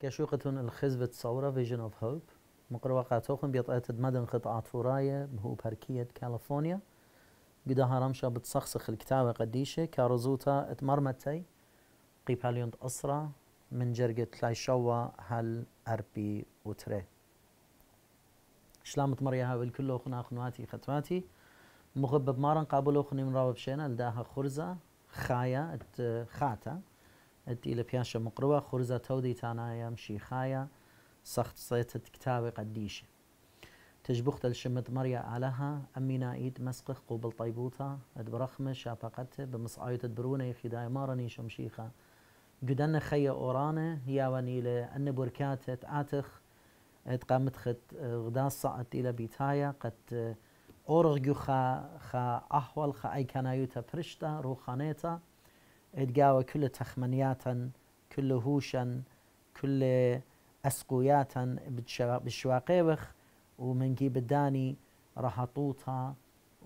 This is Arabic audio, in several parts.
كشوقتون الخزبة تصورة Vision of Hope مقر واقع توخن بيطقت مدن قطعة فوراية بهو بهركية كاليفورنيا قدها رمشة بتصخصخ الكتابة قديشة كارزوتا قيب هاليونت أسرة من جرقة لايشوا هال أربي وتري شلام تمريها بالكل أخنا أخنواتي ختواتي مخبب مارن قابل خني من رابب شينا لداها خرزة خايا خاتا أدي إلى بياشة مقروة خرزة تودي تانا تانایەم شیخایە سخت صيت کتابی قديشة تجبخت الشمت مريا عليها أمينا إيد مسقخ قبل طيبوتا أدبرخم شابقت بمصعيت برونة يخداي مارني شمشيخة قدن خي أورانا يا ونيلة أن بركات تعاتخ اتقامت خد غداس صعت إلى بيتايا قد أورغ خا خا أحول خا أي كنايوتا برشتا روخانيتا عدقاوة كل تخمنياتا كل هوشا كل أسقوياتا بالشواقيبخ ومنجي بداني رهطوطها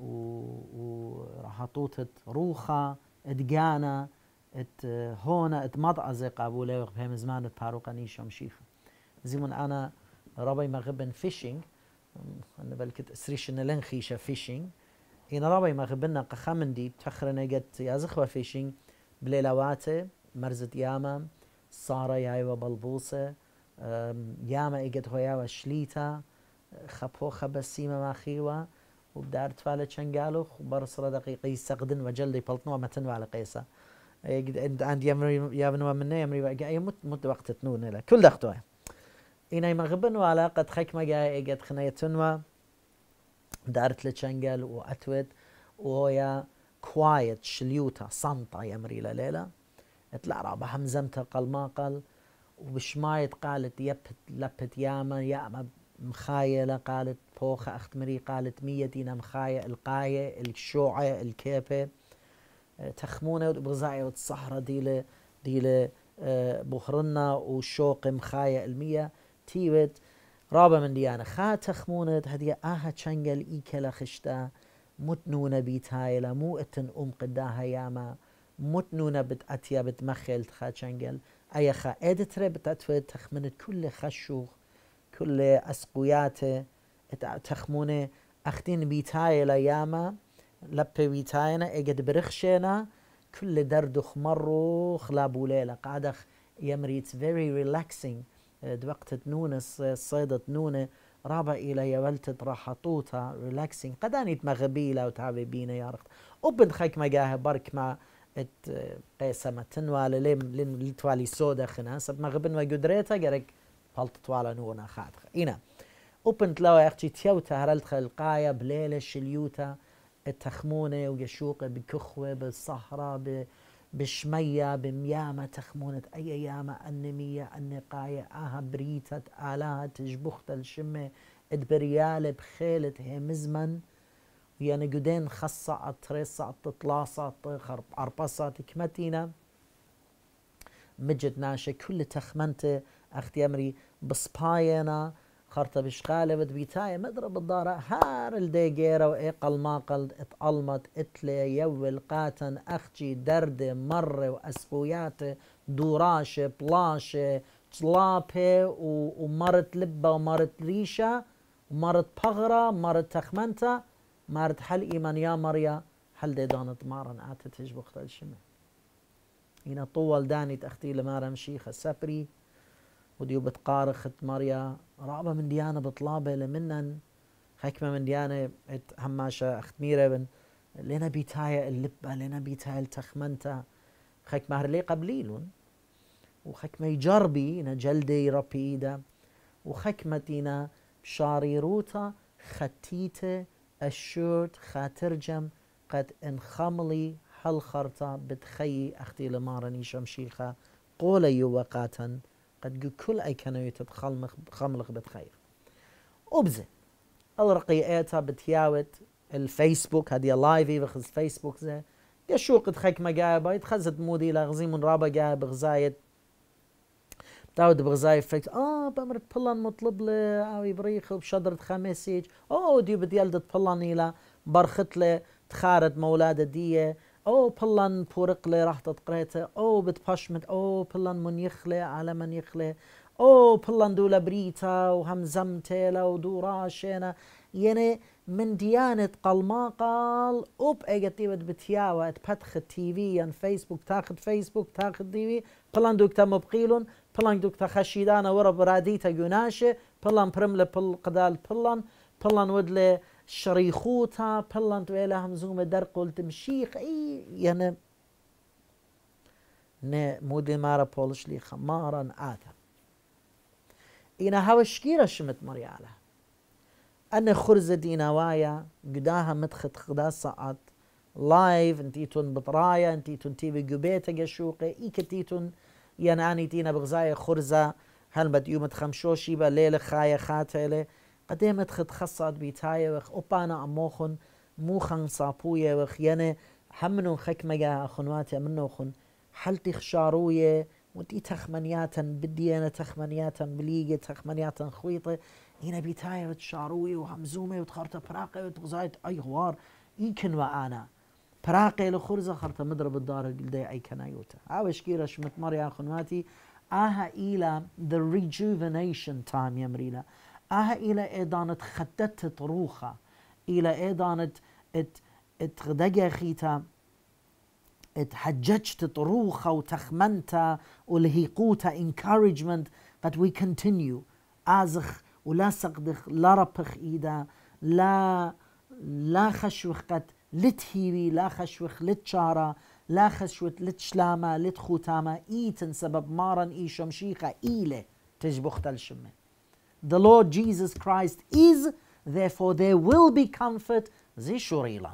ورهطوطة روخة ادقانا ات هونا ات مضعزق ابو ليوغ بهم زمان باروقاني شمشيخة زيمون انا ربي مغبن فيشينج انا بلكت اسريش لنخيشة فيشينج إن ربي مغبنا قخمندي تخرنا قد يازخوا فيشينج بليلواته مرزت ياما سارة يايوة بلبوسة ياما إقد هوياوة وشليتا خبو خب السيمة ما خيوا وبدار تفالة شنقالو صلا دقيقة يستقدن وجلي بلطنوة ومتنو على قيسة عند عند يمري يابنوا منه يمري وقاية مت مت وقت تنون له كل دخطوه إني مغبن وعلى قد ما جاي قد خناية دارت لشنقل وأتود وهويا كوايت شليوتا صنطة يمري لليلة تلعرى بهمزمتها قل ما قل وبشمايت قالت يبت لبت ياما ياما مخايلة قالت بوخة أخت مري قالت مية دينا مخاية القاية الشوعة الكيبة تخمونة وبغزاية والصحراء ديلة ديلة آه، بخرنا وشوق مخاية المية تيبت رابا من ديانا خا تخمونة هدية آها تشنجل إيكلا خشتا متنونه بیت هایلا مو اتن ام قدا هیاما متنونه بت اتيا بت مخيل تخاچنگل ایا خا ادت ره بت اتفه تخمنت كل خشوخ كل اسقويات تخمونه اختين بيت هایلا یاما لبه بيت هاینا اگد برخشنا كل درد خمرو خلابو ليلة قاعدة يمريت it's very relaxing اه، دوقت نونس صيدت نونه رابع إلى يولتد راح طوطة ريلاكسين قداني تمغبيلة وتعبي بينا يا رخت وبن خيك مجاه برك ما ات قيسة ما تنوال لم لم لتوالي سودا خنا سب مغبن وقدريتا قرق بلط توالا نونا خادخ إنا وبن تلاو يختي تيوتا هرلت خلقايا بليلة شليوتا التخمونة ويشوقة بكخوة بالصحراء بشمية بميامة تخمونة أي يامة النمية النقاية آها بريتة آلاها تجبخت الشمة ادبريالة بخيلة همزمن يعني قدين خصة تريصعت أتطلاصة أربصة كمتينا مجد ناشي كل تخمنت أختي أمري بصباينا خرطة بشقالة بتبيتاية مدرب الدارة هار الديجيرة ما قلد اتقلمت اتلي يول قاتن أخجي دردة مرة وأسقويات دوراشة بلاشة تلابة ومرت لبة ومرت ريشة ومرت بغرة مرت تخمنتة مرت حل إيمان يا مريا حل دي دانت مارن عاتت هجبو خطال شمي هنا طول داني تأختي لمارا مشيخة سبري وديوبة قارخ خت ماريا رعبة من ديانة بطلابة لمنن حكمة من ديانة ات هماشة اخت ميرة بن لنا بيتايا اللبة لنا بيتايا التخمنتا حكمه مهر لي قبليلون وخك ما يجربي جلدي ربيدا وخكمتنا شاريروتا ختيته الشورت خاترجم قد انخملي هالخرطة بتخي أختي لمارني شمشيخة قولي وقاتا قد كل أي كنويت خملخ خملخ بتخير أبزه ايتا بتياوت الفيسبوك هدي لايفي بخز فيسبوك زي يشوق تخيك ما جايبه يتخزت مودي لغزي من رابا جايب غزايت تاود بغزاي فيكس اه بامر تبلان مطلب لي آه، او يبريخ وبشدر خمسيج او دي بديال يلد تبلان الى برخت لي تخارد مولادة ديه او بلان بورقلي راح تتقريته او بتبشمت او بلان من يخلي على من يخلي او بلان دولا بريتا وهمزم تيلا ودورا شينا يعني من ديانة ما قال اوب اجتي بتياوة تبتخ تيفي ين فيسبوك تاخد فيسبوك تاخد تيفي بلان دوكتا مبقيلون بلان دوكتا خشيدانا ورا براديتا يوناشي بلان برملة بل قدال بلان بلان ودلي شريخوتا بلانت ويلا همزوم در قلت مشيخ اي يعني نه مودي مارا بولش لي خمارا آتا اينا هوا شكيرا شمت مريالا أنا خرزة دينا وايا قداها متخد خدا ساعت لايف انتيتون بطرايا انتيتون تيبي قبيتا قشوقي إيك تيتون يناني يعني تينا بغزايا خرزة هل بديومت با ليلة خايا خاتلة قديمت خد بيتاي وخ أبانا أموخن مو موخن صابويوخ ينه همنو خكمجا أخنواتي خن حلتي خشاروية ودي تخمنياتا بدي أنا تخمنياتا بليجة تخمنياتا خويطة هنا بيتاي وتشاروية وهمزومة وتخرطة براقة وتغزايت أي غوار يمكن وأنا براقي لخرزة خرطة مضرب الدار الدي أي كنايوتا هاوش كيرش متمر يا أخنواتي آها إلى the rejuvenation time يا يمريلا اها الى ايضان تخدت خدت طروخه الى ايضان دانت خيتا اتحججت طروخه وتخمنتا والهيقوتا encouragement but we continue ازخ ولا سقدخ لا ربخ ايدا لا لا خشوخ قد لتهيبي لا خشوخ لتشارة لا خشوت لتشلامة لتخوتامة ايتن سبب مارن ايشم شيخة ايلة تجبخت الشمه the Lord Jesus Christ is, therefore there will be comfort, زشوريلا.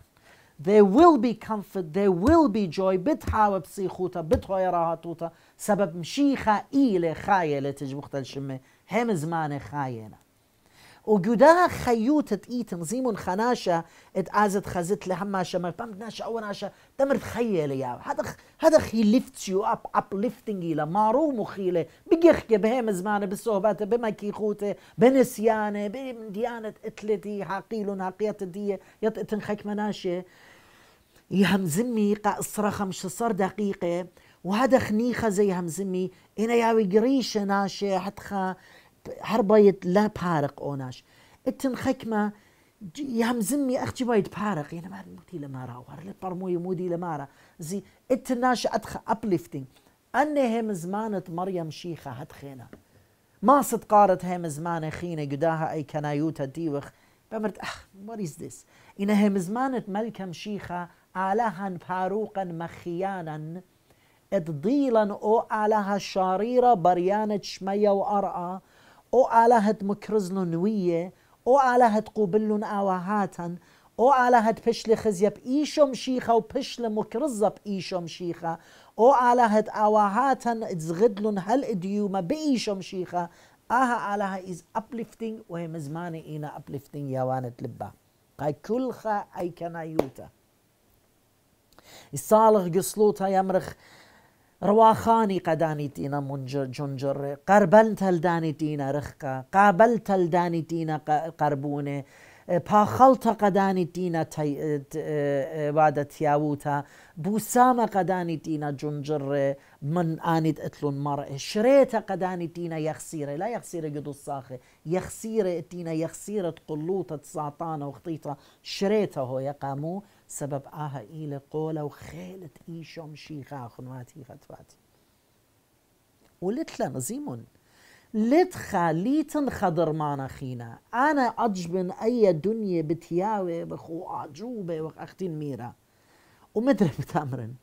There will be comfort, there will be joy, بتحاوى بسيخوتا, بتحوى راهاتوتا, سبب مشيخة إيلة خايلة تجبختل شمي, هم زمان خايلة. وجودها خيوتة اي تنظيم خناشة اتعازت خزت لهماشة ما أو ناشا تمر تخيل يا هذا هذا خي ليفتس يو اب اب ليفتنج الى مارو مخيلة بيخك بهم زمانه بالصحبات بما كيخوته بنسيانه بمديانة اتلتي حقيل حقيات دي يتنخك مناشة يهم زمي قا الصراخة مش صار دقيقة وهذا خنيخة زي زمي إنا ياوي قريشة ناشي حتخا هر بايت لا پارق ئۆناش ئتن خەکمە یام زمی اختي بايت بارق يعني ما مودي ماراوەڕ لە پەرمۆی مودی لە مارە زی ئتن ناش ئەتخ ئەپلیفتنگ ئەنێ هێم زمانت مەڕەم شیخە هەت خێنە ما صدقارت هێم زمانە خینە گداها ئەی کەنایوتە دیوەخ بەمرد ئەخ وەریز دس ئینە هێم زمانت مەلکەم شیخە ئالەهان پاروقەن مەخیانەن ئەددیڵەن ئۆ ئالەها شاریرە بەریانە چمەیە و ئەڕە او على هد مكرزلن ويه او على هد قوبلن اواهاتن او على هد بشل خزية بإيشم شيخة وبشل مكرزة بإيشم شيخة او على هد اواهاتن اتزغدلن هل اديوما بإيشم شيخة اها على ها از و هم زمان اينا uplifting يوانت لبا قاي كلخة اي كنا يوتا الصالح قسلوتا يمرخ رواخاني قداني تينا منجر جنجر قربل تلداني تينا رخقا قابل تلداني تينا قربونه پاخلت قدانی دینا بعد اه- اه- تياووتا بوسام قداني تينا جنجر من آنید اتلون مرء شريت قداني تينا يخسير لا يخسير قدو الصاخة يخسير تينا يخسير قلوطة تساطانا وخطيطا شريتا هو يقامو سبب آها ایل قول و إيشوم شيخا شیخه خنواتی ولتلا نزيمون لنظيمون لت خاليتن خضر مانا خينا أنا أجبن أي دنيا بتياوي بخو أعجوبة وأختين ميرا ومدري بتامرن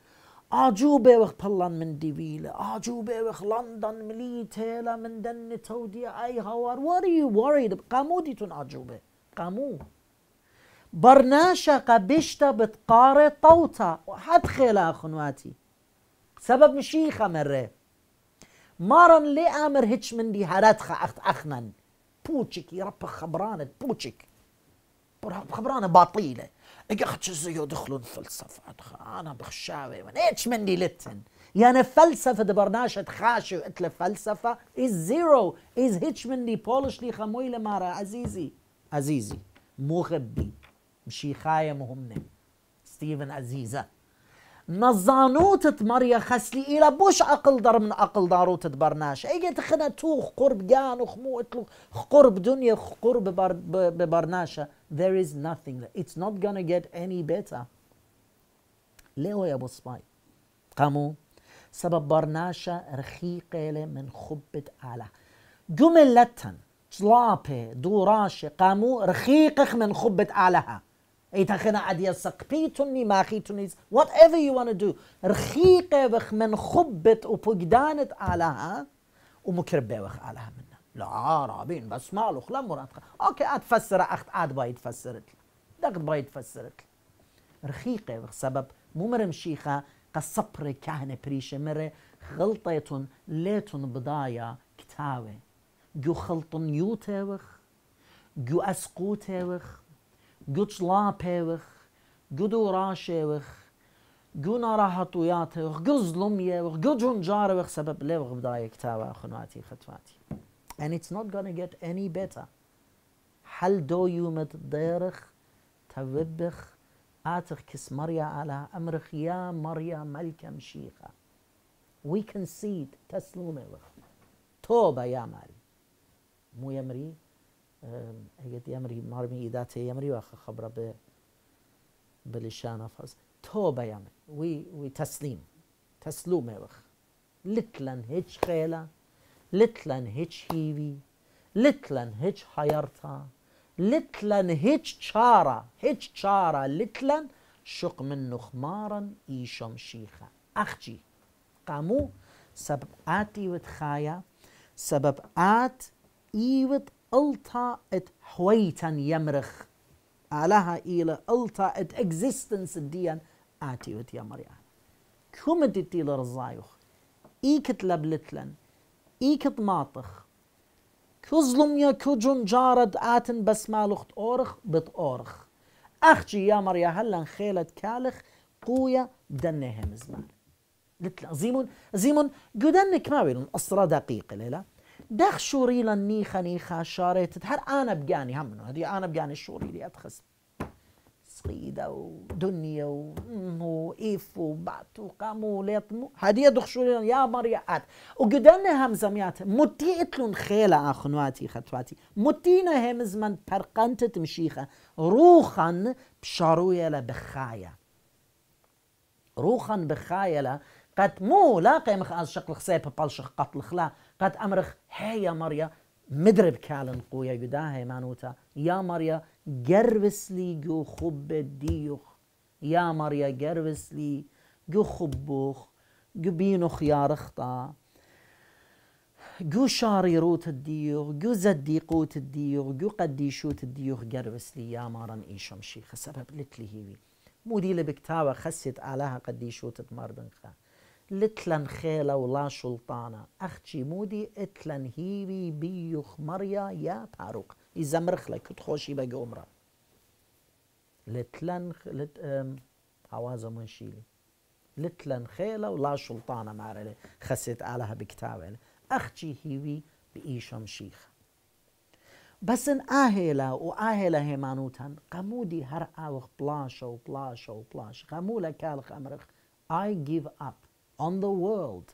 أعجوبة وخ بلان من ديفيلة أعجوبة وخ لندن مليتيلا من دن تودي أي هوار وري وري قامودي تن أعجوبة قامو برناشا قبشتا بتقاري طوطا وحد خيلا خنواتي سبب مشيخة مرة مارن لي امر هيتش من دي خا اخت اخنن بوتشك يرب خبرانة بوتشك خبرانة باطيلة اخت شزيو دخلون فلسفة انا بخشاوي من هيتش من دي لتن يعني فلسفة برناشة تخاشي وقتل فلسفة is zero is هيتش من دي بولش لي خمويلة مارا عزيزي عزيزي مغبي مشيخاية مهمة ستيفن عزيزة نظانوت تمريا خسلي إلى بوش أقل در من أقل دارو تتبرناش أي تخنا توخ قرب جان وخمو اتلو قرب دنيا قرب ببر ببرناشا there is nothing there. it's not gonna get any better ليه يا ابو سباي قامو سبب برناشا رخيقة من خبة على جملة طلابة دوراشة قامو رخيقة من خبة علىها يتخنا عد يسقبيتني ما whatever you want to do رخيق وخ من خبت وبقدانت علىها ومكربة وخ علىها منها لا رابين بس مالوخ لا مراتخ اوكي عاد فسر اخت عاد باي تفسرت دقت باي تفسرت رخيقة وخ سبب مو شيخة قصبر كهنة بريشة مرة غلطيتن ليتون بضايا كتاوة جو خلطن وخ جو وخ Guds lapewig, Gud urashewig, Gud arahatuyatig, Gud zlumyewig, Gud junjarewig, سبب lewig b'daya ktaba خنواتي خطواتي And it's not gonna get any better. حل دو يومت ديرخ توبخ آتخ كس مريا على أمرخ يا مريا ملكة مشيخة. We concede تسلومه توبة يا ماري مو يمري اگه هەگەت مارمی ماڕمی ئیدات ئەمریوە خەبرە به بلشان افاز تو بەیامێ وی وی تسلیم تەسلیم تەسلومێوەخ لتلەن هیچ خیلا لتلەن هیچ هیوی لتلەن هیچ حیرتا لتلەن هیچ چارا هیچ چارا لتلەن شق من نخمارا ایشم شیخا اخجی قامو سبب آتی ود خایا سبب آت ایود التا ات حويتن يمرخ آلها إلى التا ات اكزيستنس ديان آتي وت يا مريان كومد تيل رزايوخ إيكت لبلتلن إيكت ماطخ كو ظلم يا كو جارد آتن بس مالخت أورخ بت أورخ أخجي يا مريا هلا خيلت كالخ قويا دنهم زمان لتلا زيمون زيمون قدنك ما بيلون اصرا دقيقة ليلا دخ شوري لني خنيخة شارت هر أنا بقاني هم منه هذه أنا بقاني الشوري اللي أتخس صقيدة ودنيا وإيف وبعت وقاموا ليطمو هذه دخ شوري يا مريات وقدنا هم زميات متي اتلون خيلة أخنواتي خطواتي متينا هم زمن برقنت تمشيخة روخا بشاروية لبخايا روخا بخاية قد مو لاقي مخ شق الخسيب بالشق قتل خلا امرخ هي يا ماريا مدرب کالن قویە گودا هەیەمانوتە یا مەڕە گەروسلی گو خوبە دیوخ یا مەڕە گەروسلی گو خوببوخ گوبین يا خیارختا جو شاري روت الديوخ جو زدي قوت الديوخ جو قدي شوت الديوخ جربس لي يا مارن إيشم شيخ سبب لتلي هيوي مودي لبكتاوة خست آلاها قدي شوت مردن خا لتلن خيلة ولا شلطانة أختي مودي اتلن هيوي بيوخ مريا يا باروق إذا مرخلك تخوشي بقى عمره لتلن خ... لت... أم... هوازا منشيلي لتلن خيلة ولا شلطانة معرلي خسيت عليها بكتابة أختي هيوي بإيشم شيخ بس ان اهلا اهلا هيمانوتان قمودي هر اوخ بلاشا و بلاشا قمولا كالخ امرخ I give up on the world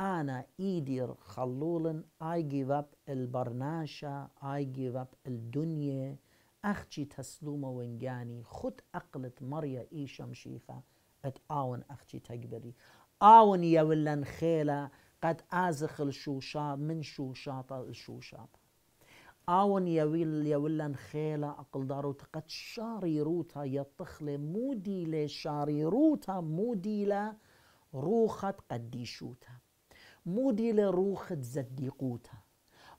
أنا إيدير خلولن I give up البرناشة I give up الدنيا أخشي تسلومة ونجاني خد أقلت مريا إيشا مشيخة ات آون أخشي تكبري آون يا ولن خيلة قد آزخ الشوشا من شوشاطة الشوشاطة آون يا ويل يا ولن خيلة أقل دارو داروت قد شاريروتا يا طخلة موديلة شاريروتا موديلة روخة قديشوتا مودي لروخة زديقوتا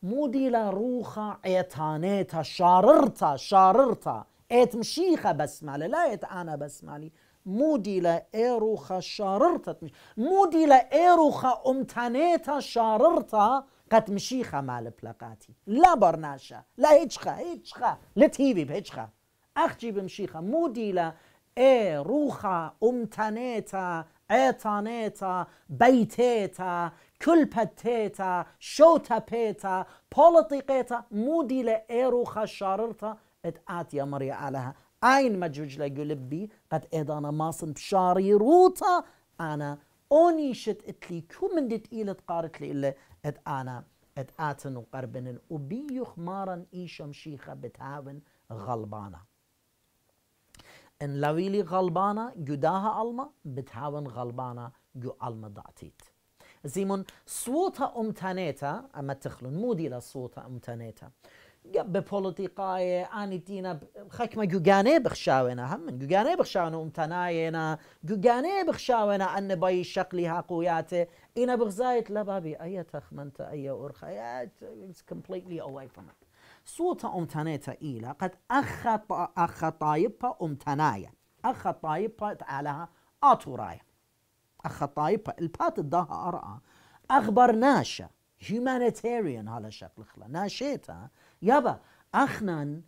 مودي لروخة ايتانيتا شاررتا شاررتا ايت مشيخة بسمالي لا ايت انا بسمالي مودي لأيروخة شاررتا مودي لأيروخة امتانيتا شاررتا قد مشيخة مال بلاقاتي لا برناشا لا هيتشخة هيتشخة لتهيبي بهيتشخة أخجي بمشيخة مودي لأيروخة امتانيتا عيطانيتا بيتيتا كلبتيتا شوتبيتا بوليتيقيتا مودي لإيرو خشاررتا ات يا مريا عليها اين مجوج لقلبي قد إدانا ماصن بشاري روتا أنا أوني شت اتلي كو من دت إيلت قارت لي إلا ات أنا ات آتن وقربن وبيخ مارن إيشم شيخة بتهاون غلبانه ان لويلي غلبانا جداها الما بتهاون غلبانا جو الما داتيت زيمون صوتا امتانيتا اما تخلون مودي لصوتا امتنيتا ببوليتيقاي اني دينا خكما جوجاني بخشاونا هم من جوجاني بخشاونا امتناينا جوجاني بخشاونا ان باي شقلها قوياته انا بغزايت لبابي اي تخمنت اي ارخيات it's completely away from it صوت امتنيتا إلى قد أخطا أخطايبا امتنايا أخطايبا على آتورايا أخطايبا البات الدها أخبر ناشا humanitarian على شكل خلا ناشيتا يابا أخنا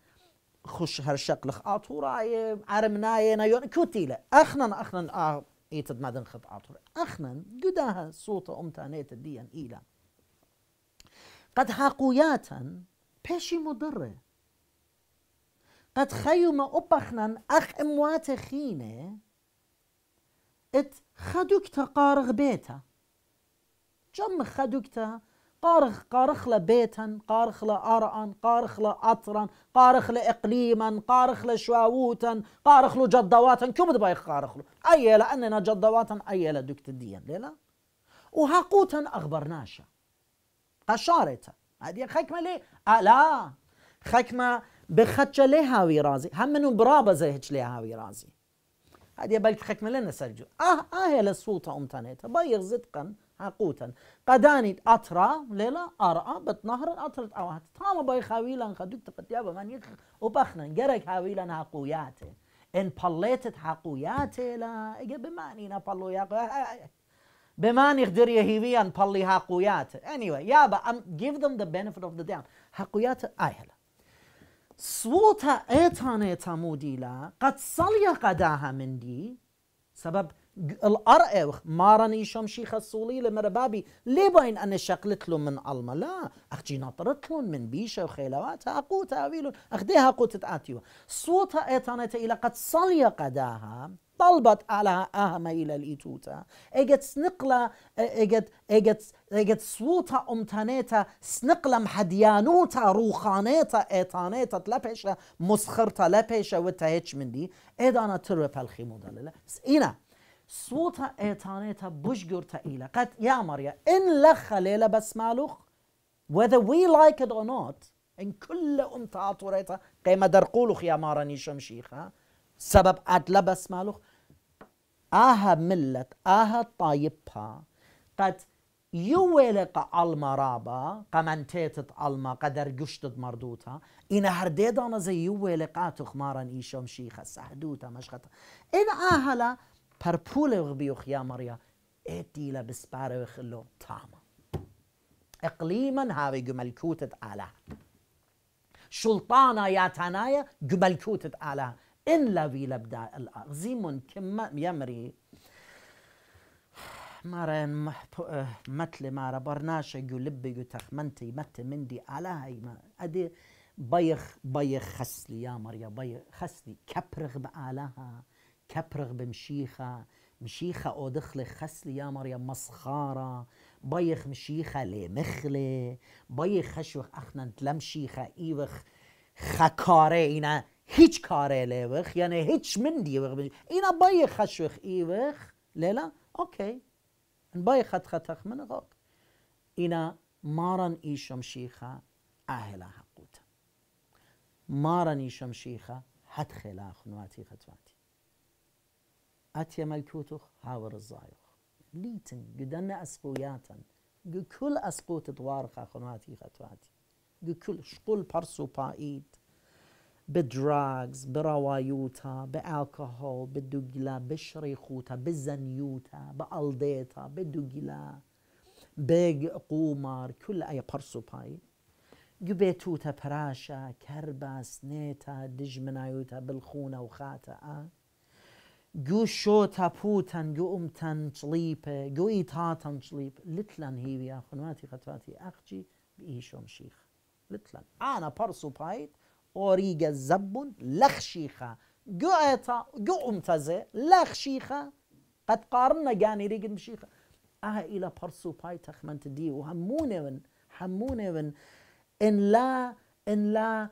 خش هالشكل آتورايا عرمنايا نيون كتيلة أخنا أخنا آه إيتد مدن خط آتورايا أخنا صوت صوتا امتنيتا ديا إلى قد حقوياتا pesi modere. Gat chayu ma اخ ach emwate ات et chadukta qarag جم خدوكتا قارخ قارخ له بيتا قارخ لأرآن أرعا قارخ له أطرا قارخ له إقليما قارخ له شواووتا قارخ له جدواتا كم دباي قارخ أي لأننا جدواتا أي لدكت الدين ليلا وهاقوتا أخبرناشا قشارتا هذه خيك ملي آه، لا خكمة بخدش ليها ويرازي هم منو برابة زهج لي هاوي رازي هادي بلك خكمة لنا سرجو اه اه للصوتة آه. امتنيتا بايغ زدقا حقوتا قداني أطرا ليلا أرأى بتنهر أطرت أوهات تاما باي خاويلا خدوك تقتيابا من يخ وبخنا جرك هاويلا حقوياته إن بليتت حقوياته لا إجا بماني نبلو يا بماني خدر يهيويا نبلي حقوياته anyway yeah but I'm give them the benefit of the doubt حقيات آيهلا صوتا ايتاني تموديلا قد صلي قداها من دي سبب الأرأة مارني شمشي خصولي لمربابي ليه باين أنا شقلت له من ألما لا أخجي نطرت لهم من بيشة وخيلواتها أقوتها أويلون أخديها قوت آتيو صوتها ايتانيتا إلى قد صلي قداها طلبت على أهميلا الإيتوتا إجت سنقلا إجت إجت إجت صوتا أمتانيتا سنقلا محديانوتا روخانيتا إيتانيتا تلبيشة مسخرتا لبيشة وتهيج من دي إدانا تربها الخيمودة بس إنا صوتا إيتانيتا بشجرتا إيلا قد يا مريا إن لخا بس مالوخ whether we like it or not إن كل أمتا تعطوريتا قيمة درقولوخ يا ماراني شيخا سبب قد لبس مالوخ آها ملت آها طايبها قد يويلق المرابة تيتت الما قدر جشتت مردوتا إن هرديد أنا زي يويلقات خمارا إيشام شيخة سحدوتا مشغتا إن آهلا بربولي غبيوخ يا مريا إتيلا بسبارة وخلو طعمة إقليما هاوي جملكوتة آلها سلطانا يا تنايا جملكوتة آلها in la vila al-aqzimun kimma jamri مارن متل مارا برناش جو لبي جو تخمنتي مت مندي على هاي ما ادي بيخ بيخ خسلي يا مريا بيخ خسلي كبرغ بآلها كبرغ بمشيخة مشيخة او دخل خسلي يا مريا مسخارة بيخ مشيخة لي مخلي بيخ خشوخ اخنا تلمشيخة ايوخ خكارينا هیچ کاره لیوخ یعنی هیچ من دیوخ اینا بای خشوخ ایوخ لیلا اوکی بای خط خط من غوق اینا مارن ایشم شیخا اهلا حقوتا مارن ایشم شیخا حد خلاخ نواتي ختواتي اتی ملکوتوخ هاور لیتن گدن قدن أسقوياتا کل أسقوت دوار خنواتي ختواتي كل شقول برسو بايد بدراجز بروايوتا بالكهول بده بشريخوتا بالزنيوتا بالديتا بده بيج قومار كل اي بارسو باي جبيتوتا براشا كرباس نيتا دجمنايوتا بالخونة وخاتا آه. جو شوتا بوتن جو امتن تليبة جو ايتاتن تليب لتلن هيويا خنواتي خطواتي اخجي بإيشو شيخ لتلن انا بارسو بايت اوریگ زبون لخشيخة جو أتا جو امتزه لخشيخة قد قارنا جاني ريجن مشيخه اه الى برسو باي تخمنت دي وهمونه ون همونه ون ان لا ان لا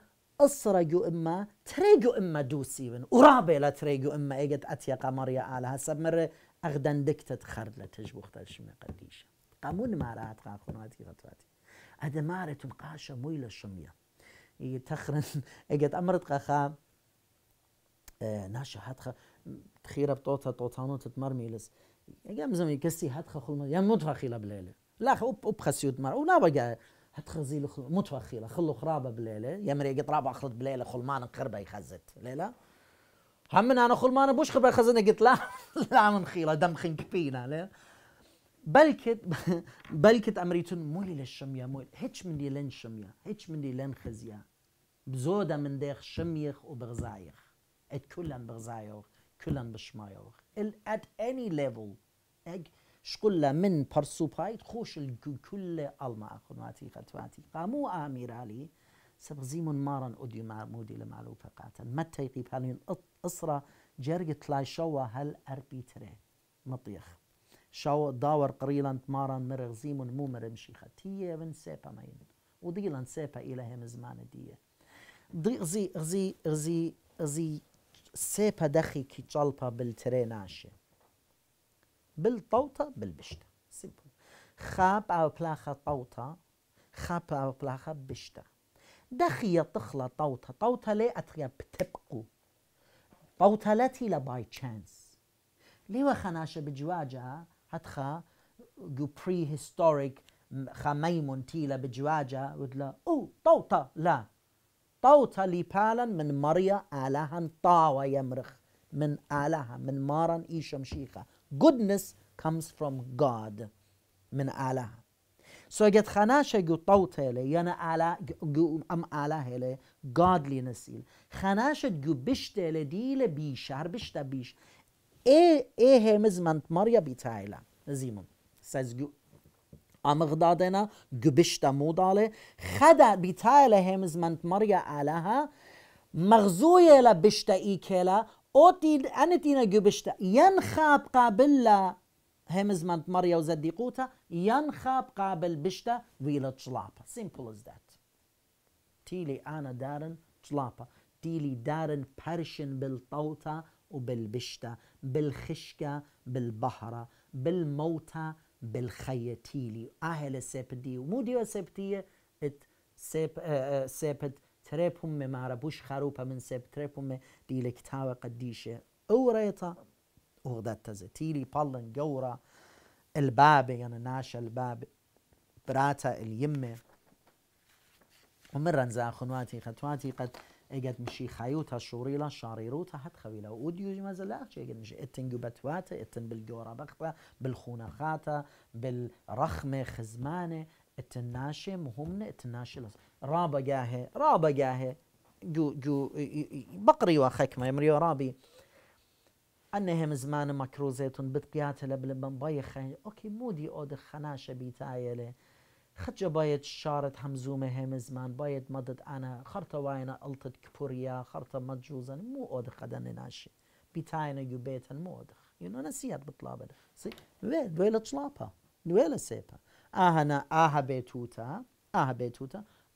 جو اما تريجو اما دوسي ون ورابي لا تريجو اما اجت أتيا مريا على هسه مره اغدن دكت تخرد لتجبخ تشمي قديشه قامون ما رات واتي غتواتي هذا مارت مقاشة مويلة شمية يتخرن اجت امرت قخا آه، ناشا هاتخا تخيرا بطوطا طوطانو تتمرمي لس اجام زم يكسي هاتخا خلما يا يعني مدفع خيلا بليلة لا خ اوب اب خسيوت مر ولا بقى هاتخا زيلو خل مدفع خيلا خلو خرابة بليلة يا مري اجت رابع خلط بليلة خلمان قربة يخزت ليلة من انا خلمان بوش خبر خزنة قلت لا لا من خيلا دم خين كبينا ليه بلكت بلكت امريتون مولي للشمية مول هيتش من دي لن شمية هيتش من دي لن خزية بزودة من ديخ شميخ وبرزايخ ات كلن برزايخ كلن بشمايخ ال at any level اج شقلا من برسو بايت خوش الكل ألما خدماتي خدماتي قامو آميرالي سبزيمون مارن أدي مع مودي لمعلو فقاتا متى يقيب هالين أسرة جرقت لاي شوا هل أربيتري مطيخ شو داور قريلا تمارن مرغزيم مومر مو مرمشي ختية من سيبا ما يمد وديلا سيبا إلى هم زمان دية دي غزي غزي غزي غزي سيبا دخي كي جلبا بالتري ناشي بالطوطة بالبشتة سيمبل خاب أو بلاخة طوطة خاب أو بلاخة بشتة يا طخلة طوطة طوطة لي أتريا بتبقو طوطة لتي لباي تشانس لي وخناشة بجواجها هتخا جو بري هيستوريك خا ميمون تيلا بجواجا ودلا او طوطا لا طوطا لي بالا من مريا آلها طاوة يمرخ من آلها من مارا إيشم شيخة goodness comes from God من آلها سو جت خناشة جو طوت لي ينا آلا جو أم آلها لي godliness هلي خناشة جو بشت هلي ديل بيش هر بشت بيش ايه ايه همز ehemizment Maria biteilen. Simon. Says you amgdadena gebishta خدا بيتايلا همز منت ماريا alaha مغزوية لا بشتا إيكيلا أوتي أنتينا جبشتا ينخاب قابلا منت ماريا وزديقوتا ينخاب قابل بشتا ويلا تشلابا simple as that تيلي أنا دارن تشلابا تيلي دارن بارشن بالطوطة وبالبشتة بالخشكة بالبحرة بالموتى بالخيتيلي أهل سبدي ديو سبتية ات سب آه، آه، سبت تريبهم ما ربوش خروبة من سب تريبهم دي لكتاوة قديشة او ريتا أغدت تزتيلي بالن جورا الباب يعني ناش الباب براتا اليمة ومرن زاخنواتي خطواتي قد اگد مشی خیوتا شوریلا شاریروتا حد خویلا و اودیو جمازلا چه اگد مشی اتن بتوات اتن بالجورا بختا بالخونخاتا بالرخمه خزمانه اتن ناشه اتناشي اتن ناشه لس رابا جاهه رابا جاهه جو جو بقري وخكمه يمري رابي انهم زمان مكروزيتون بتقياتها بلبن بيخه اوكي مودي اود خناشه بيتايله خەچە باید شارت هەمزومە همزمان باید مدد أنا خرطة واينا ألتد کپوریا خرطة مجوزا مو ئۆ دخەدەنێ ناشی يو گو مو مۆدخ یونە سیات بڵا بد سي وي دويلة چڵاپە دويلة لە سێپە ئاهەنا ئاها بێتوتە ئاها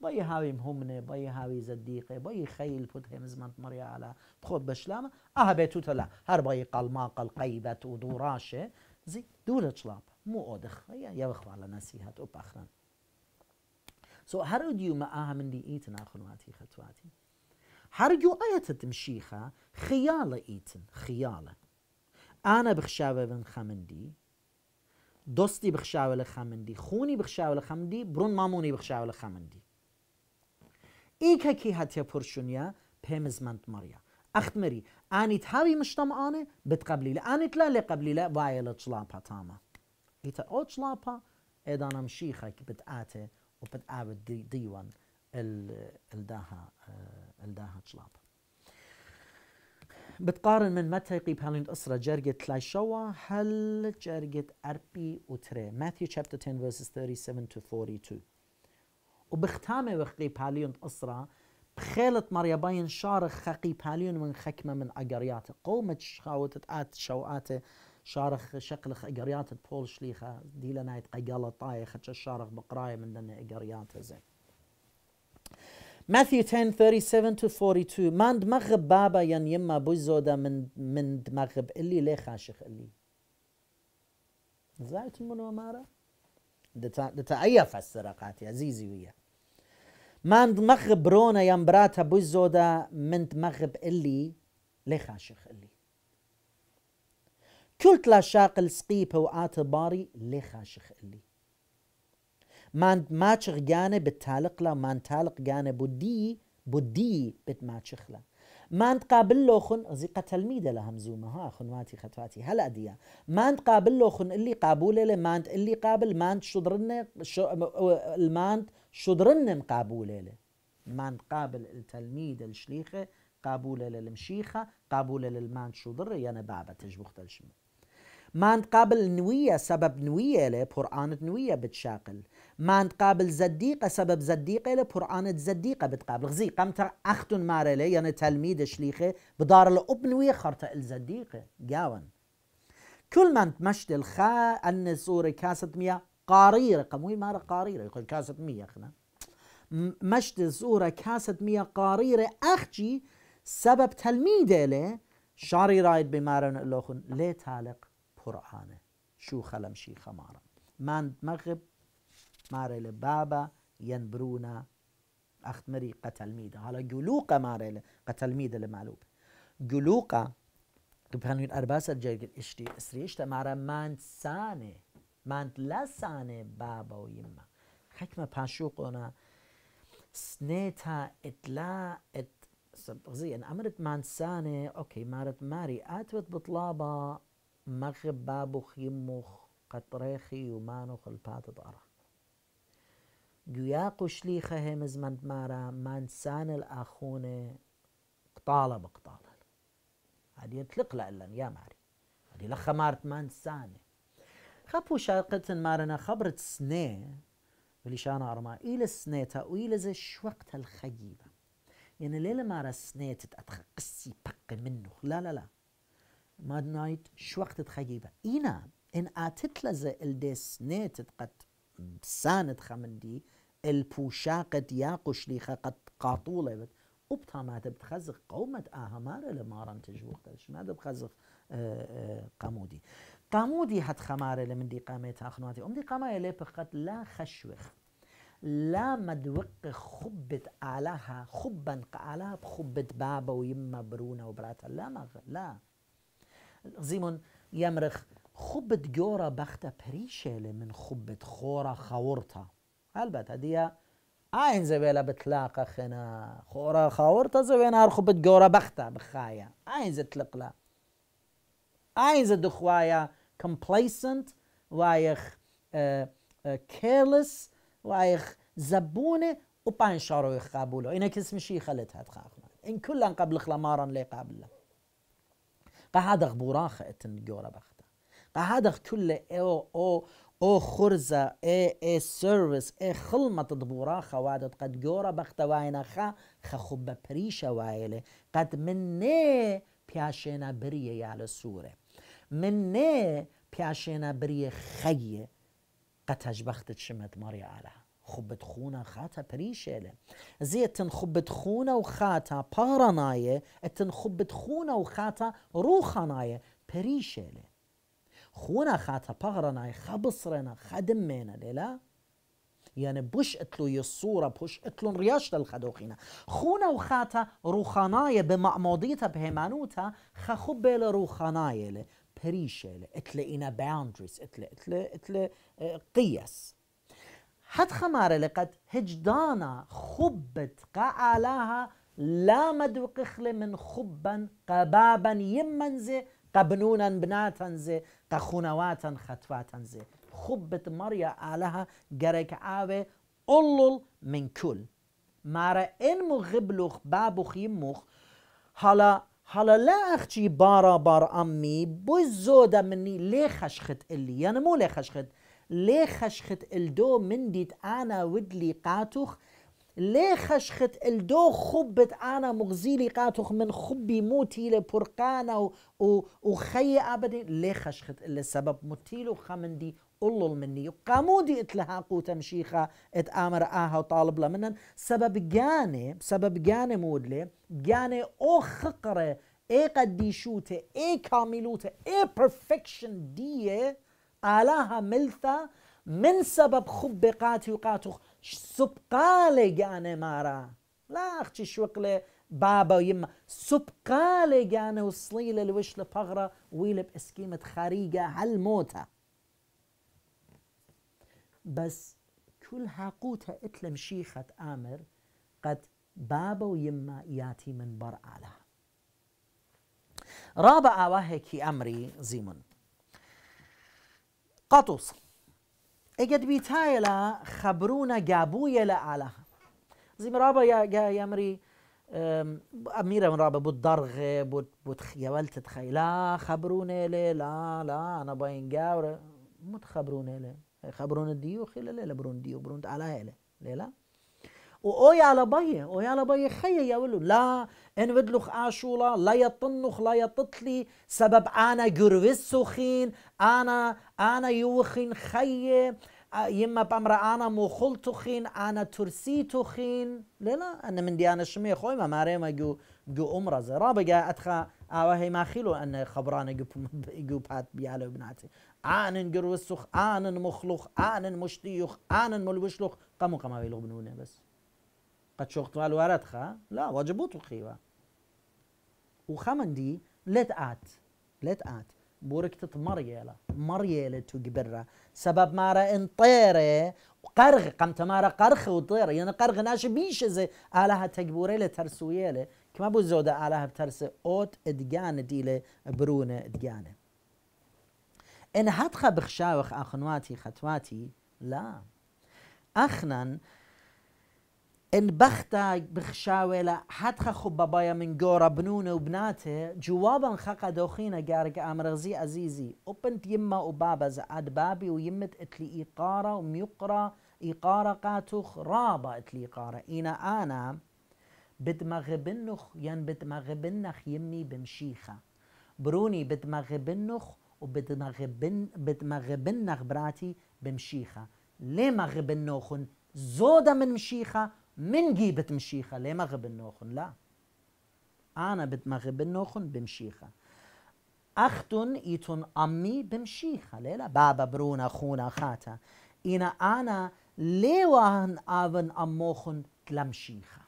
باي هاوي مهمنه باي هاوي زديقه باي خيل فوت همزمن مريا على بخوت بشلامة اها بيتوتا لا هر باي قل القيبة ودوراشه زي دولة شلاب مو أود يا اخوان لنسيهات وباخرن سو هەرودی و مەئاهمندی ئیتن ئاخنواتی خەتواتی هەرگی و ئاەتت مشیخە خیاڵە ئیتن خیاڵە ئانە بخشاوە بن خەمندی دۆستی بخشاوە لە خەمندی خونی بخشاوە لە خەمدی برون مامۆنی بخشاوە لە خەمندی ئیکەکی هەتێ پرشونیا پێمزمەند مەریە ئەختمەری ئانی تاوی مشتەمانێ بتقبلی لە ئانیت لا لێ قبلی لە وایە لە چڵاپە تامە ئیتە ئۆ چڵاپە ئێدانە مشیخەکی بتعاتێ وبد آبد ديوان الداها آه، الداها تشلاب بتقارن من متى يقيب هالين أسرة جرجت لاي شوا هل جرجة أربي وتري ماثيو chapter 10 verses 37 to 42 وبختامه وقيب هالين أسرة بخيلت ماريا باين شارخ خقيب هالين من خكمة من أقرياته قومت شخاوتت آت شوآته شارخ شقلخ اقريات بول شليخة دي لنا نايت قيالة خدش الشارخ بقراية من دنا اقريات زين Matthew 10, 37 to 42 من دمغب بابا ين يما بوزودا من من دمغب اللي لي خاشخ اللي زايت المنومارة دتا اي فسر قاتي عزيزي ويا من دمغب برونا ين براتا بوزودا من دمغب اللي لي خاشخ اللي كل شاق السقيب هوقات باري لي خاشخ اللي مان ماتشخ جانه بتالقلا مان تالق جانه بودي بدي بتماتشخلا ما قابل له خن زيقة لهم لهمزومة ها خنواتي خطواتي هلا ديا ما نتقابل له خن اللي قابولة له ما اللي قابل ما شدرن شو ما شدرن قابولة له ما قابل التلميذ الشليخة قابولة للمشيخة قابولة للمان شدر يعني بابا تجبخت الشمال ما نتقابل نوية سبب نوية لي برآنة نوية بتشاقل ما نتقابل زديقة سبب زديقة لي برآنة زديقة بتقابل غزي قمت أختن مارلي يعني تلميذ شليخة بدار الأب نوية خرطة الزديقة جاون كل ما تمشت الخاء أن صورة كاسة مية قاريرة قموي مارة قاريرة يقول كاسة مية خنا مشت صورة كاسة مية قاريرة أختي سبب تلميذه له شاري رايد بمارن الأخن ليه تالق قورآانە شو خەلەمشی مغرب ماند مەغب مارە لە بابە یەن برونە ئەختمەری قەتەلمیدا هەڵە گولوقە مارە لە قەتەلمیدە لە مالوب گولوقە بهەنوین ئەرباسە إشتي ئشتی ئسریشتە مارە مانسانێ ماند لە سانێ بابە و یمە حکمە پاشوو قۆنا زين أمرت من ساني أوكي مارت ماري أتوت بطلابا مغب بابوخ يموخ قطريخي ومانخ البات ضاره جوياق وشليخة هم زمن مارا مانسان الأخونة قطالة بقطالة هذه يطلق لألن يا ماري هذه لخا مارت مانسانة خبو شاقت مارنا خبرت سنة ولشانا أرما إيل سنة تأويل زي شوقت الخيبة يعني ليلة مارا سنة تتأتخ قسي بق منه لا لا لا ماد نايت شو وقت تخيبة إينا إن آتتلزة الدس نيت قد سانت خمندي البوشاقة ياقش ليخا قد قاطولة بت وبتا ما تبتخزق قومة آهمارة لمارن تجوقتش ما تبتخزق آه، آه، قامودي قامودي هات خمارة لمن دي قامتها خنواتي أم دي قامة لبخت لا خشوخ لا مدوق خبت عليها خبا قالها بخبت بابا ويما برونا وبراتها لا ما لا Simon jammerig, خبت جورا بخت بريشيلة من خبت خورا خورتا البته دیا عين زویلا بتلاقى خنا خورا خورتا هر خبت جورا بختا بخايا عين زتلقلا تلقلا زدخوايا complacent دخوایا کمپلیسنت وایخ careless وایخ زبونة وبان شارو يخابولو کس میشی خلت خلتها تخاخنا إن کلا قبل خلا مارا لي قابله قهادغ بوراخه اتن جورا بختا قهادغ كل او او او خرزة اي اي سيرفيس اي خلمة براخة وعدت قد جورا بختا واينا خا خخب بريشة وايلة قد مني بياشينا بريه على سورة مني بياشينا بريه خيه قد تجبخت شمت مريا على خبت خونا خاتا بريشيلة زي تنخبت خونا وخاتا تن تنخبت خونا وخاتا روخاناية بريشيلة خونا خاتا باراناية خبصرنا خدمنا للا يعني بوش اتلو يصورة بوش اتلو رياش للخدوخينا خونا وخاتا روخاناية بمعموديتا بهمانوتا خخبة لي بريشة اتلي إنا باوندريز اتلا اتلا اتلا اه، قياس حد خمارة لقد هجدانا خبت قعلاها لا مدوق وقخلة من خبا قبابا يمنزي قبنونا زي قخونواتا زي خبت مريا آلها جرك عاوي قلل من كل مارا إن مغبلوخ بابوخ يموخ هلا هلا لا أختي بارا بار أمي بوي زودة مني ليه خشخت اللي يعني مو ليه خشخت ليه خشخت الدو ديت أنا ودلي قاتوخ ليه خشخت الدو خبت أنا مغزيلي قاتوخ من خبي موتي لبرقانة وخي أبدي ليه خشخت اللي سبب متيلو خمندي قلل مني وقامودي اتلها قو مشيخة اتآمر آها وطالب لها منن سبب جاني سبب جاني مودلي جاني او خقرة اي قديشوته اي كاملوته اي بيرفكشن ديه آلاها ملثا من سبب خب قاتي وقاتو سبقالي جاني مارا لا أختي شوكلي بابا يما سبقالي جاني وصليل الوش لفغرة ويلب بإسكيمة خاريقة هالموتا بس كل هاقوتها اتلم شيخة آمر قد بابا ويما ياتي من برآلها رابع واهكي أمري زيمون قطوس اجد بيتايلا خبرونا جابويا لا على زي مرابا يا يا مري أميرة من رابا بود درغة بود بود خيالت لا خبرونا لي لا لا أنا باين جاور مو تخبرونا لي خبرونا الديوخ لا لا برون ديو برون على هلا لا لا وأوي على بي أوي على بي خيي يا ولو لا إن ودلوخ آشولا لا يطنخ لا يططلي سبب أنا جروسوخين سخين أنا أنا يوخين خيي يما بامرا انا مخل تخين انا ترسي تخين لا لا انا من ديانا شمي خوي ما ماريما جو جو امرا زرا بقى اتخا آه، هي ما خيلو ان خبرانا جو جو بات بيالو بناتي آنن جروسوخ انا مخلوخ انا مشتيخ انا ملوشلوخ قمو قمو بنونه بس قد شوقت شغط والوارتخا لا واجبوت الخيوة وخمن دي لت آت لت آت بورك تتمريلة مريلة تقبرة سبب مارا انطيرة قرغ قمت مارا قرخ وطيرة يعني قرغ ناش بيش زي آلها تقبورة لترسويلة كما بو زودة آلها بترس اوت ادقانة دي برونة ادقانة ان هتخ بخشاوخ اخنواتي خطواتي لا اخنا ان بختا بخشاوي لا حد خخو بابايا من جورا بنونه وبناته جوابا خقا دوخينا جارك امرغزي عزيزي وبنت يما وبابا زاد بابي ويمت اتلي اقاره وميقرا اقاره قاتوخ رابا اتلي اقاره انا انا بدمغبنخ ين بدمغبنخ يمي بمشيخه بروني بدمغبنخ وبدمغبن بدمغبنخ براتي بمشيخه ليه مغبنخن زودا من مشيخه منجي بتمشيخة ليه غب النوخن لا أنا غب النوخن بمشيخة أختن إيتون أمي بمشيخة ليه لا بابا برونا أخونا خاتا إنا أنا ليه وهن أبن أموخن تلمشيخة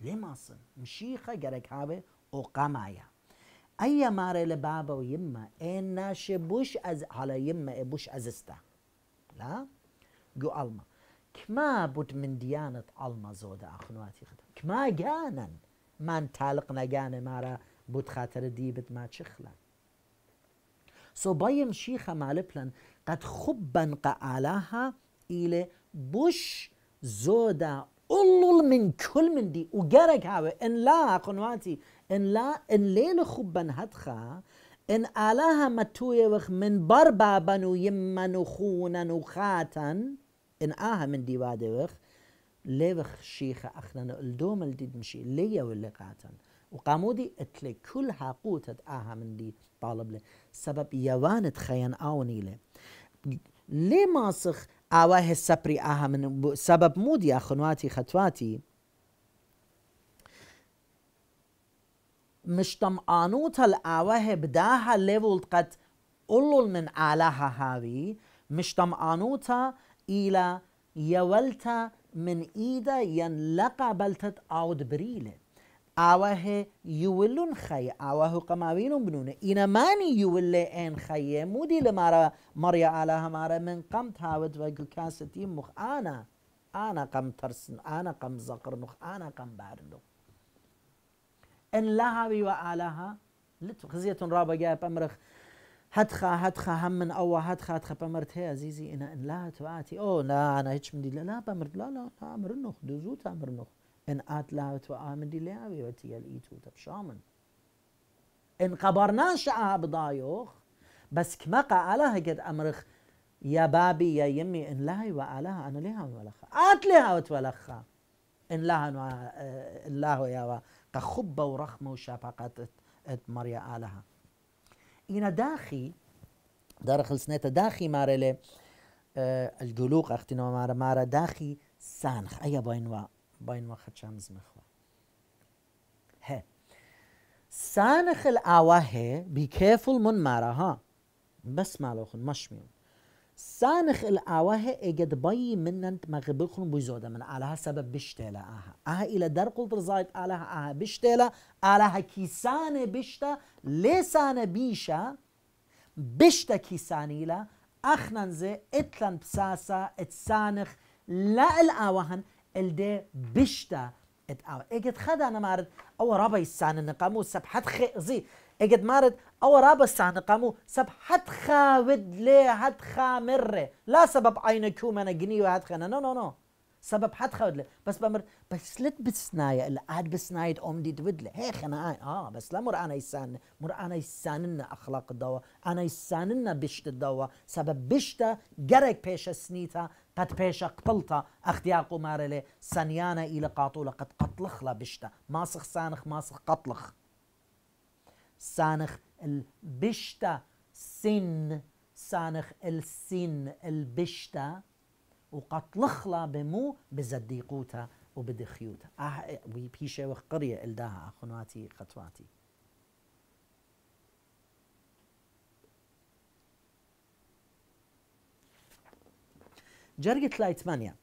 ليه صن مشيخة جرك أو قمايا أي مارة لبابا ويما إنا شبوش أز على يما إبوش أزستا لا جو ألما كما بود من ديانة علما زودة أخنواتي خدا كما جانا من تالق نجانا مارا بود خاطر دی بت ما سو بايم شيخة مالبلن قد خبا قعالاها إلى بوش زودة اولول من كل من دي وقرق هاو إن لا اخنواتي إن لا إن ليل خبا هدخا إن آلاها وخ من بربابا ويمن وخونا وخاتا ان آها من دي وادي بادوخ ليبخ شيخة أخنا الدوم الديد مشي ليا واللي قاتن وقامودي اتلي كل هاقوتة آها من دي طالب لي سبب يوان خيان آوني لي لي ماسخ آواه السبري آها من سبب مودي أخنواتي خطواتي مش طمأنوت الآواه بداها ليفولت قد قلل من آلاها هاوي مش طمأنوتها إلى يولتا من إيدا ينلقى بلتت عود بريلة أواه يولون خي أواه قماوين بنون إن ماني يولي إن خي مودي لمارا مريا على همارا من قمت هاود وقو كاستي مخ أنا أنا قم ترسن أنا قم زقر مخ أنا قم بارلو إن لها بي وآلها خزيتون رابا جايب أمرخ هدخا هدخا هم من اوا هدخا هدخا بمرت هي عزيزي انا ان لا تواتي او لا انا هيك من دي لا بمرت لا لا لا امر نخ دوزوت امر نخ ان ات لا توا من دي لا ويتي الايتو تبشامن ان قبرنا شعا بضايوخ بس كما قالها قد امرخ يا بابي يا يمي ان لاي وعلها انا ليها ولخا ات ليها وتولخا ان لها الله يا قخبه ورخمه قاتت مريا الها اینا داخی داره خلسنه داخی ماره لی آه، الجلوق اختینا ماره ماره داخی سانخ ایا باین و باین و خدشم زمخوا ه سانخ الاواه بی كيفل من ها بس خون مش میون سانخ الآواه اجد باي منن مغبخن بزودة من على سبب بشتلا آها آها إلى در قلت رزايت على آها بشتلا آلها كيسان بشتا لسان بيشا بشتا كيسانيلا أخنن زي اتلن بساسا اتسانخ لا الاواهن الدي بشتا اتآوه اجد خد انا نمارد او ربي السان النقام وسبحت خزي اجد مارد او رابس عن قامو سب حد خاود لي حد خامرة لا سبب عينك كوم من جني وحد خنا نو نو نو سبب حد خاود لي بس بمر بس لت بسناي الا عاد بسنايد ام دي تودلي هي خنا اه بس لا مر انا يسان مر انا يساننا اخلاق الدواء انا يساننا بشت الدواء سبب بشتا جرك بيش سنيتا قد بيش قبلتا اختي قمار لي سنيانا الى قاطولة قد قطلخ لا بشتا ماسخ سانخ ماسخ قطلخ سانخ البشتا سن سانخ السن البشتا وقتلخلا بمو بزديقوتا وبدخيوتا آه بيشة وقرية إلداها أخواتي خطواتي جرجت لايتمانيا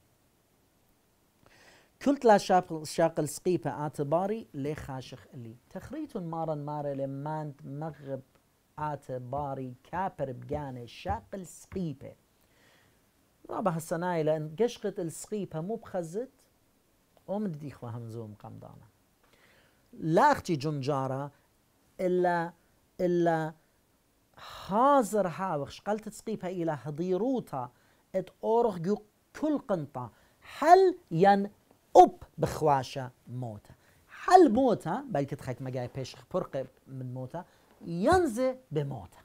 كلت لا شاقل شاقل سقيفة اعتباري لي خاشخ اللي تخريت مارا مارا لمانت مغب اعتباري كابر بقانة شاقل سقيفة رابع هالسناي لان قشقت السقيفة مو بخزت ومن ديخوا همزوم قمضانة لا اختي جنجارة الا الا حاضر حاوخ شقلت سقيفة الى هضيروتا ات اورغ كل قنطة حل ين يعني اوب بخواشە موتا حل موتا بەلکت خەک مجاي پێش برق من موتا ينزي مۆتە یانزێ بمۆتە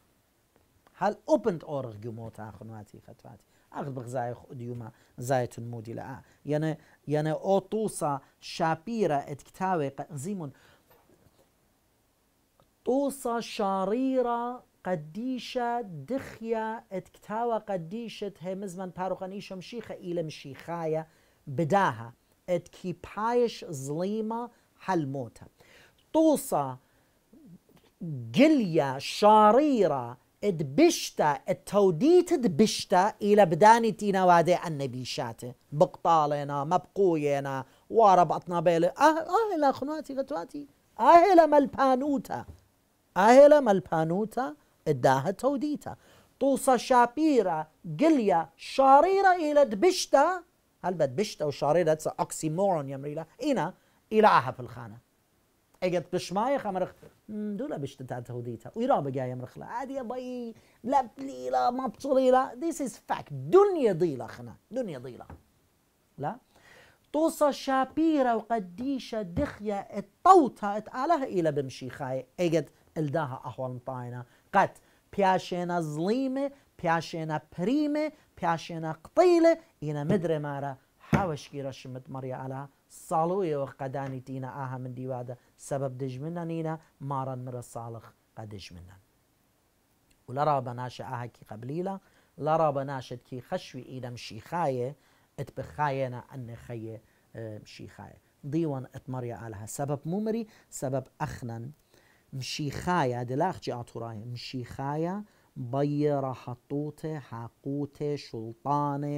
هەل ئۆپند ئۆرگی مۆتە خوواتی خەتواتی ئەغل بغزای دیومە زایتون مودی يعني یەنە یەنە شابيرا ات كتاوي زيمون طوسة شاريرا قديشة دخية اتكتاوة قديشة هي مزمن ايشم شيخة ايلم شيخايا بداها تكيبهايش ظليمة حلموتها طوصة قلية شاريرة دبشتا التوديت دبشتا إلى بداني تينا وادي شاتي بقطالنا مبقوينا وربطنا بيلي أه إلى خنواتي غتواتي مالبانوتا ملبانوتا إلى ملبانوتا اداها توديتا طوصة شابيرة قلية شاريرة إلى دبشتا هل بد بشت او شاري اوكسيمورون يا مريلا اينا إنا إلها في الخانة اجت بشماي امرخ دولا بشت تاع تهوديتا ويرا بقى يا لا عادي باي لا بليلا ما بطليلا this is fact دنيا ضيلا خنا دنيا ضيلا لا توصى شابيرا وقديشة دخيا الطوطة اتاله إلى بمشي خاي اجت الداها احوال مطاينة قد بياشينا ظليمة پیاشێنە پریمێ پیاشێنە قتەیلە ئینە مدرێ مارە حاوەشکی ڕەشمت مەریعالا ساڵویەوە قەدانی تینە آها من دیوادە سەبب دژمنە نینە مارەن مرە ساڵخ قە دژمنن ولەرا بەناشە ئاهاکی قبلیلا لەرا بەناشتکی خەشوی ئیدەم شیخایە ئەت بخایەنە ئەنێ خەیە آه، مشیخایە ديوان اتمريا عليها سبب ممري سبب أخنا مشيخايا دلاخ جي عطورايا مشيخايا بيرة حطوطة حاقوتة شلطانة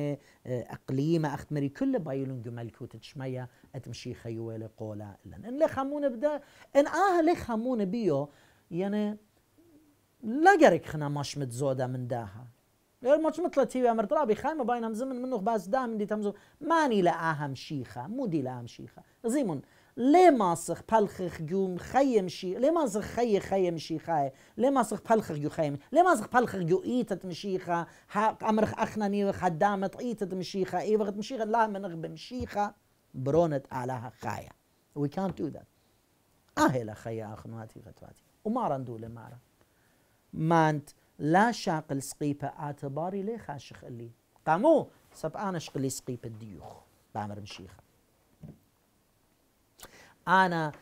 آه، أقليمة أختمري كل بايلون جمال شمية تشمية أتمشي خيوة لقولة إلن إن لخمون بدا إن آه لخمون بيو يعني لا جرك خنا مش متزودة من داها غير يعني مش مثل تيوي أمر ترابي خايمة باينة زمن منوخ باز دام دي تمزو ماني لأهم آه شيخة مو دي لأهم آه شيخة زيمون ليه ماسخ بالخخ جوم خيم شي ليه ماسخ خي خي خاي ليه ماسخ بالخخ جو خيم ليه ماسخ بالخخ جو ايتت مشيخة امرخ أخنا اخناني وخدامت ايتت مشيخة ايوغت مشيخة لا منغ بمشيخة برونت عليها خايا we can't do that اهلا خيا اخنواتي غتواتي وما رندو لما لمارا مانت لا شاق السقيبة اعتباري لي خاشخ اللي قامو سبقانا شقلي سقيبة ديوخ بعمر مشيخه أنا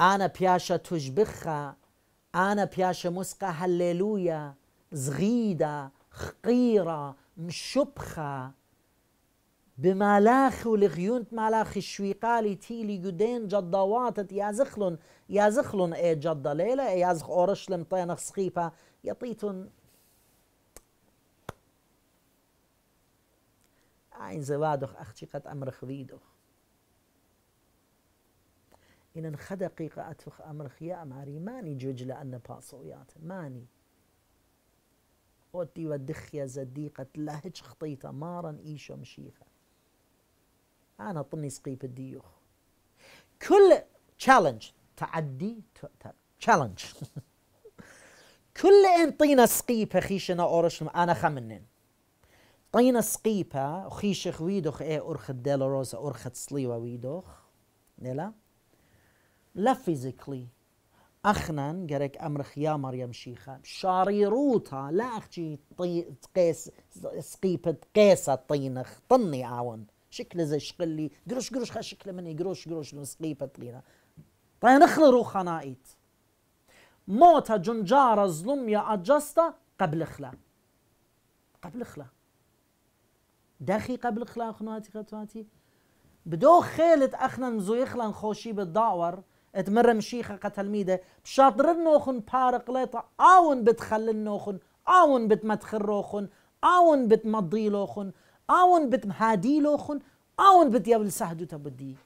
أنا بياشا تشبخة أنا بياشا مسقى هللويا صغيدة خقيرة مشبخة بمالاخ ولغيونت ملاخ الشويقالي تيلي جدين جدواتت يا زخلون يا زخلون اي جضة ليلة يا زخ اورشلم طينخ سخيفة يطيتن عين زوادخ اختي قد امر خذيدخ إنن خە أمر خيا ئەمرخیە ئەماریمانی جوج لأن باصويات ماني مانی ودخ يا زديقة لا هج خطيطة مارا إيشو مشيخة أنا طني سقيب الديوخ كل تشالنج تعدي تشالنج كل إن طينا سقيبة خيشنا أورش أنا خمنن طينا سقيبة خيش خويدوخ إيه أرخد ديلا روزا أرخد سليوة ويدوخ نلا لا فيزيكلي اخنا قالك امر خيا مريم شيخه شاريروتا لا اختي طي تقيس سقيبة قيسة طينخ طني عاون شكل زي شقلي قروش قروش خا شكل مني قروش قروش من سقيبة طينة طينخ روخنايت موتا جنجارة ظلم يا اجاستا قبل خلا قبل خلا داخي قبل خلا خناتي خطواتي بدو خيلت أخنا مزو يخلا خوشي بالدعور اتمرم شيخة كتلميذة بشاطر النوخن بارق ليطا آون بتخل النوخن آون بتمتخروخن آون بتمضي لوخن آون بتمهادي لوخن آون بتيابل سهدو تبدي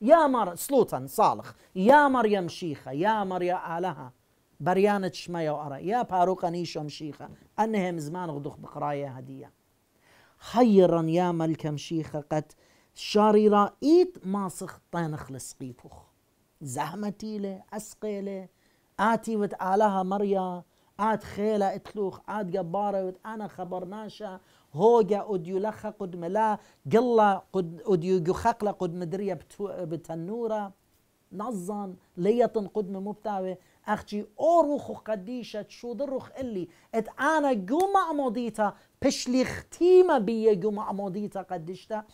يا مر سلوطن صالح يا مريم شيخة يا مريا آلها بريانة شمية وأرا يا باروقا نيشم شيخة أنهم زمان غدوخ بقرايا هدية خيرا يا ملكم شيخة قد شاري رائيت ماسخ طينخ لسقيتوخ زحمتيلة أسقيلة آتي وتعالها مريا آت خيلة اتلوخ آت جبارة وت خبرناشا هوجا أوديو يلخا قد ملا قلا قد أوديو يخقلا قد مدرية بتنورة نظن ليطن قد مبتاوي أختي أوروخ قديشة شو دروخ اللي ات أنا قوم عموديتا بشلي ختيمة بيا جمع مضيتا قديشتا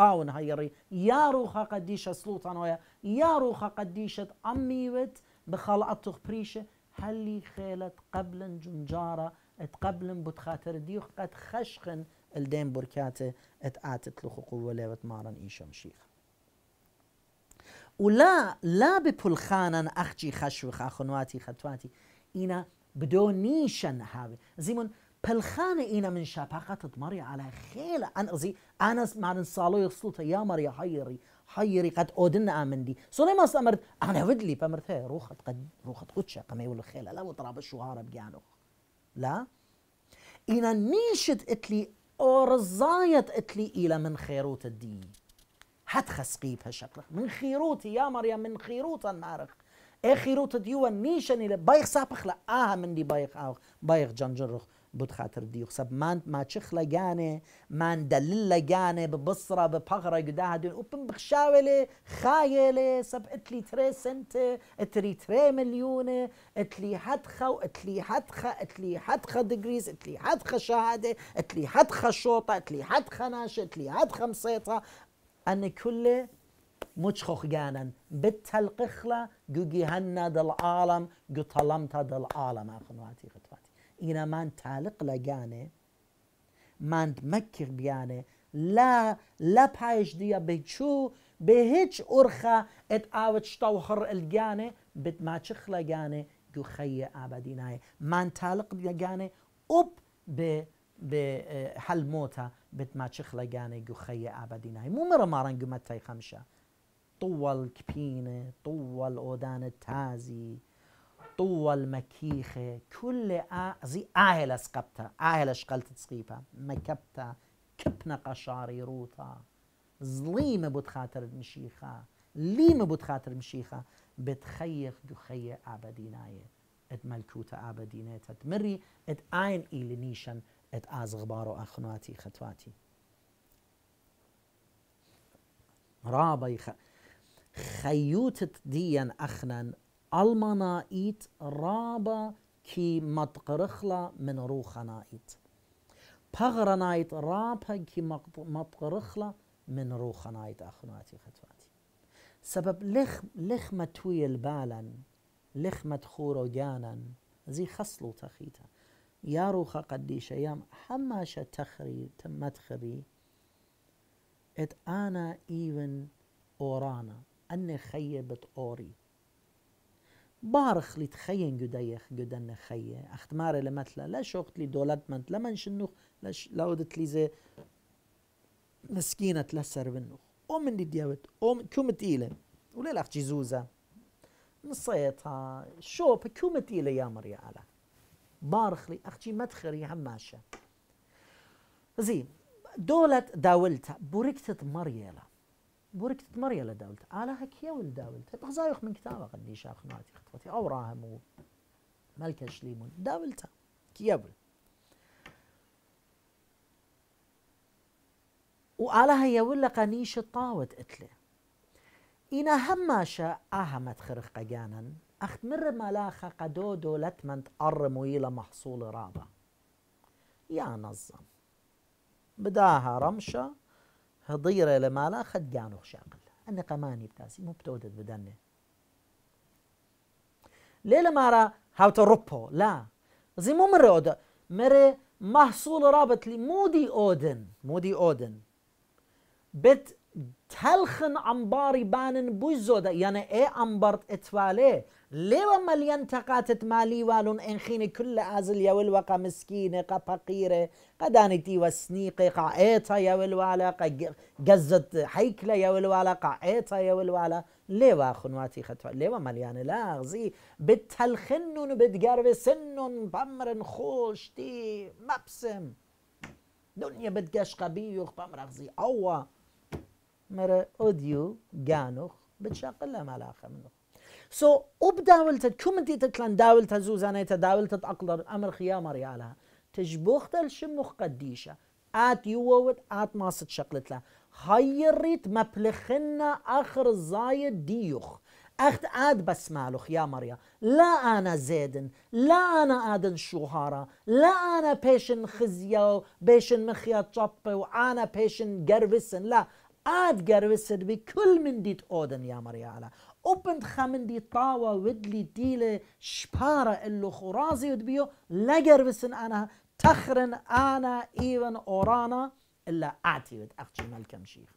ئاون هەیەڕی یاڕوخە قەدیشە سلووتانەوەە یاڕوخە قەدیشت ئەممیوت بخەڵ ئەتوخ پریشە هەلی خێلت قبلن جونجارە ئەت قبلن بوت خاتر دیخ قەت خەشخن ئەلدێن بورکاتە ئەت ئاتت لخق وەلێوت مارن ئیشەم شیخ. ولا لا بپلخانن ئەخجی خەشوخ خنواتی خەتواتی ئینە بدۆ نیشەن هاوێ زیمون بالخانة اينا من شبقت مری على خيلة ان ازي انا معنی سالوی سلطة یا يا حیری حيري قد أودن آمندي سليمان سأمرت أنا ودلي بأمرت هي روخت قد روخت قد شاقة ما يقول خيلة لا وطراب الشوهارة بجانو لا اينا نيشت إتلي أو رزايت إتلي إلى من خيروت الدين هتخسقي بهالشكل من خيروتي يا مريم من خيروت النارخ اي خيروت ديوان نيشن إلى بايخ سابخ لا آها من دي بايخ آه بايخ جنجرخ بود خاطر دیوخ سب من ما چخ لگانه من دلیل لگانه ببصره ببغرة گده دون وبن بخشاوله خایله سب اتلي تري سنت اتري تري مليونه اتلي حدخه واتلي اتلی اتلي اتلی حدخه دقريز اتلی حدخه شهاده اتلي حدخه شوطه اتلي حدخه ناشه اتلي حدخه مسيطه ان كله متشخخ جانا بالتلقخله جوجي هنا دل عالم جو دل عالم اخنواتي خطوه اینا من تعلق لگانه من مکر بیانه لا لا پایش دیا به چو به هیچ ارخا ات آوت شتاوخر الگانه بت ماچخ لگانه گو خی آبادینای من تعلق لگانه اب به آه، به حل موتا بت ماچخ لگانه گو خی آبادینای مو مرا مارن گو متای خمشه طول كبينة طول أودان التازي طول مكيخة كل زي أهل أسقبتا أهل أشقلت تسقيبا مكبتا كبنا قشاري روتا ظليمة بتخاطر المشيخة ليمة بتخاطر المشيخة بتخيخ جخية أبديناية ات ملكوتا أبديناية تتمري ات آين إلي نيشن ات آز غبارو أخنواتي خطواتي رابي خ... خيوتة ديا أخنا المانا ايت رابا كي raba من روخنا ايت ruhanait. ايت رابا كي matqırıxla من روخنا ايت أخناتي خطواتي سبب لخ لخ متوي البالا لخ متخور جانا زي خصلو تخيتا يا روخا قديش أيام حماشا تخري تمتخري ات أنا إيفن أورانا أني خيبت أوري بارخ لي تخين قديخ قدن خيه اختمار لمثلا لا شوقت لي دولت منت لمن شنوخ لا ودت لي زي مسكينة تلسر بنوخ أم اللي ديوت أم كومت إيلة ولا لأخ جيزوزة نصيتها شوب كومت إيلة يا مريا على بارخ لي أختي مدخري هماشة زين دولت داولتها بوركتت مريلا بورك يلا داولت على هكيا ولداولت بغزايخ من كتابة قدي شاخ ناتي خطوتي أو راهم ملك ليمون داولت كيابل وعلى هيا ولا قنيش طاوت اتلي إنا هماشا أهمت خرق قجانا أخت مر ملاخة قدو دولت من تقرم محصول رابع يا نظم بداها رمشة هضيرة لما لا خد جانو شاقل أنا قماني بتاسي مو بتودد بدنه ليلة را هاو تروبو لا زي مو مرة أودا مرة محصول رابط لي مودي أودن مودي أودن بت تلخن انباري بانن بوزودا يعني اي انبرت اتوالي ليوا مليان تقاتت مالي والون انخيني كل ازل يا والوقا مسكينة قا فقيرة قا دانتي وسنيقي قا ايتا يا والوالا قا قزت حيكلة يا والوالا قا ايتا يا والوالا ليوا خنواتي خطوة ليوا مليان لاغزي بتلخنن بتقرب سنن خوش خوشتي مبسم دنيا بتقش قبيوخ بمرغزي اوه مرة أوديو جانوخ بتشاقل لهم على منه سو so, كم انتي تتلان داولت زوزانيتا داولت أقدر أمر ريالها تجبوخ تل الشمخ قديشة آت يووت آت ماست شقلت لها هيريت مبلخنا آخر زايد ديوخ اخت بس مالوخ يا مريا لا انا زيدن لا انا ادن شوهارة لا انا بيشن خزيا بيشن مخيا تشبي وانا بيشن قربسن لا اتغرسد بكل من ديت اودن يا مريا على اوبند خمن دي طاوة ودلي ديلة شبارة اللو خرازي ودبيو لغرسن انا تخرن انا ايوان اورانا الا اعتي ود اخجي ملكم شيخ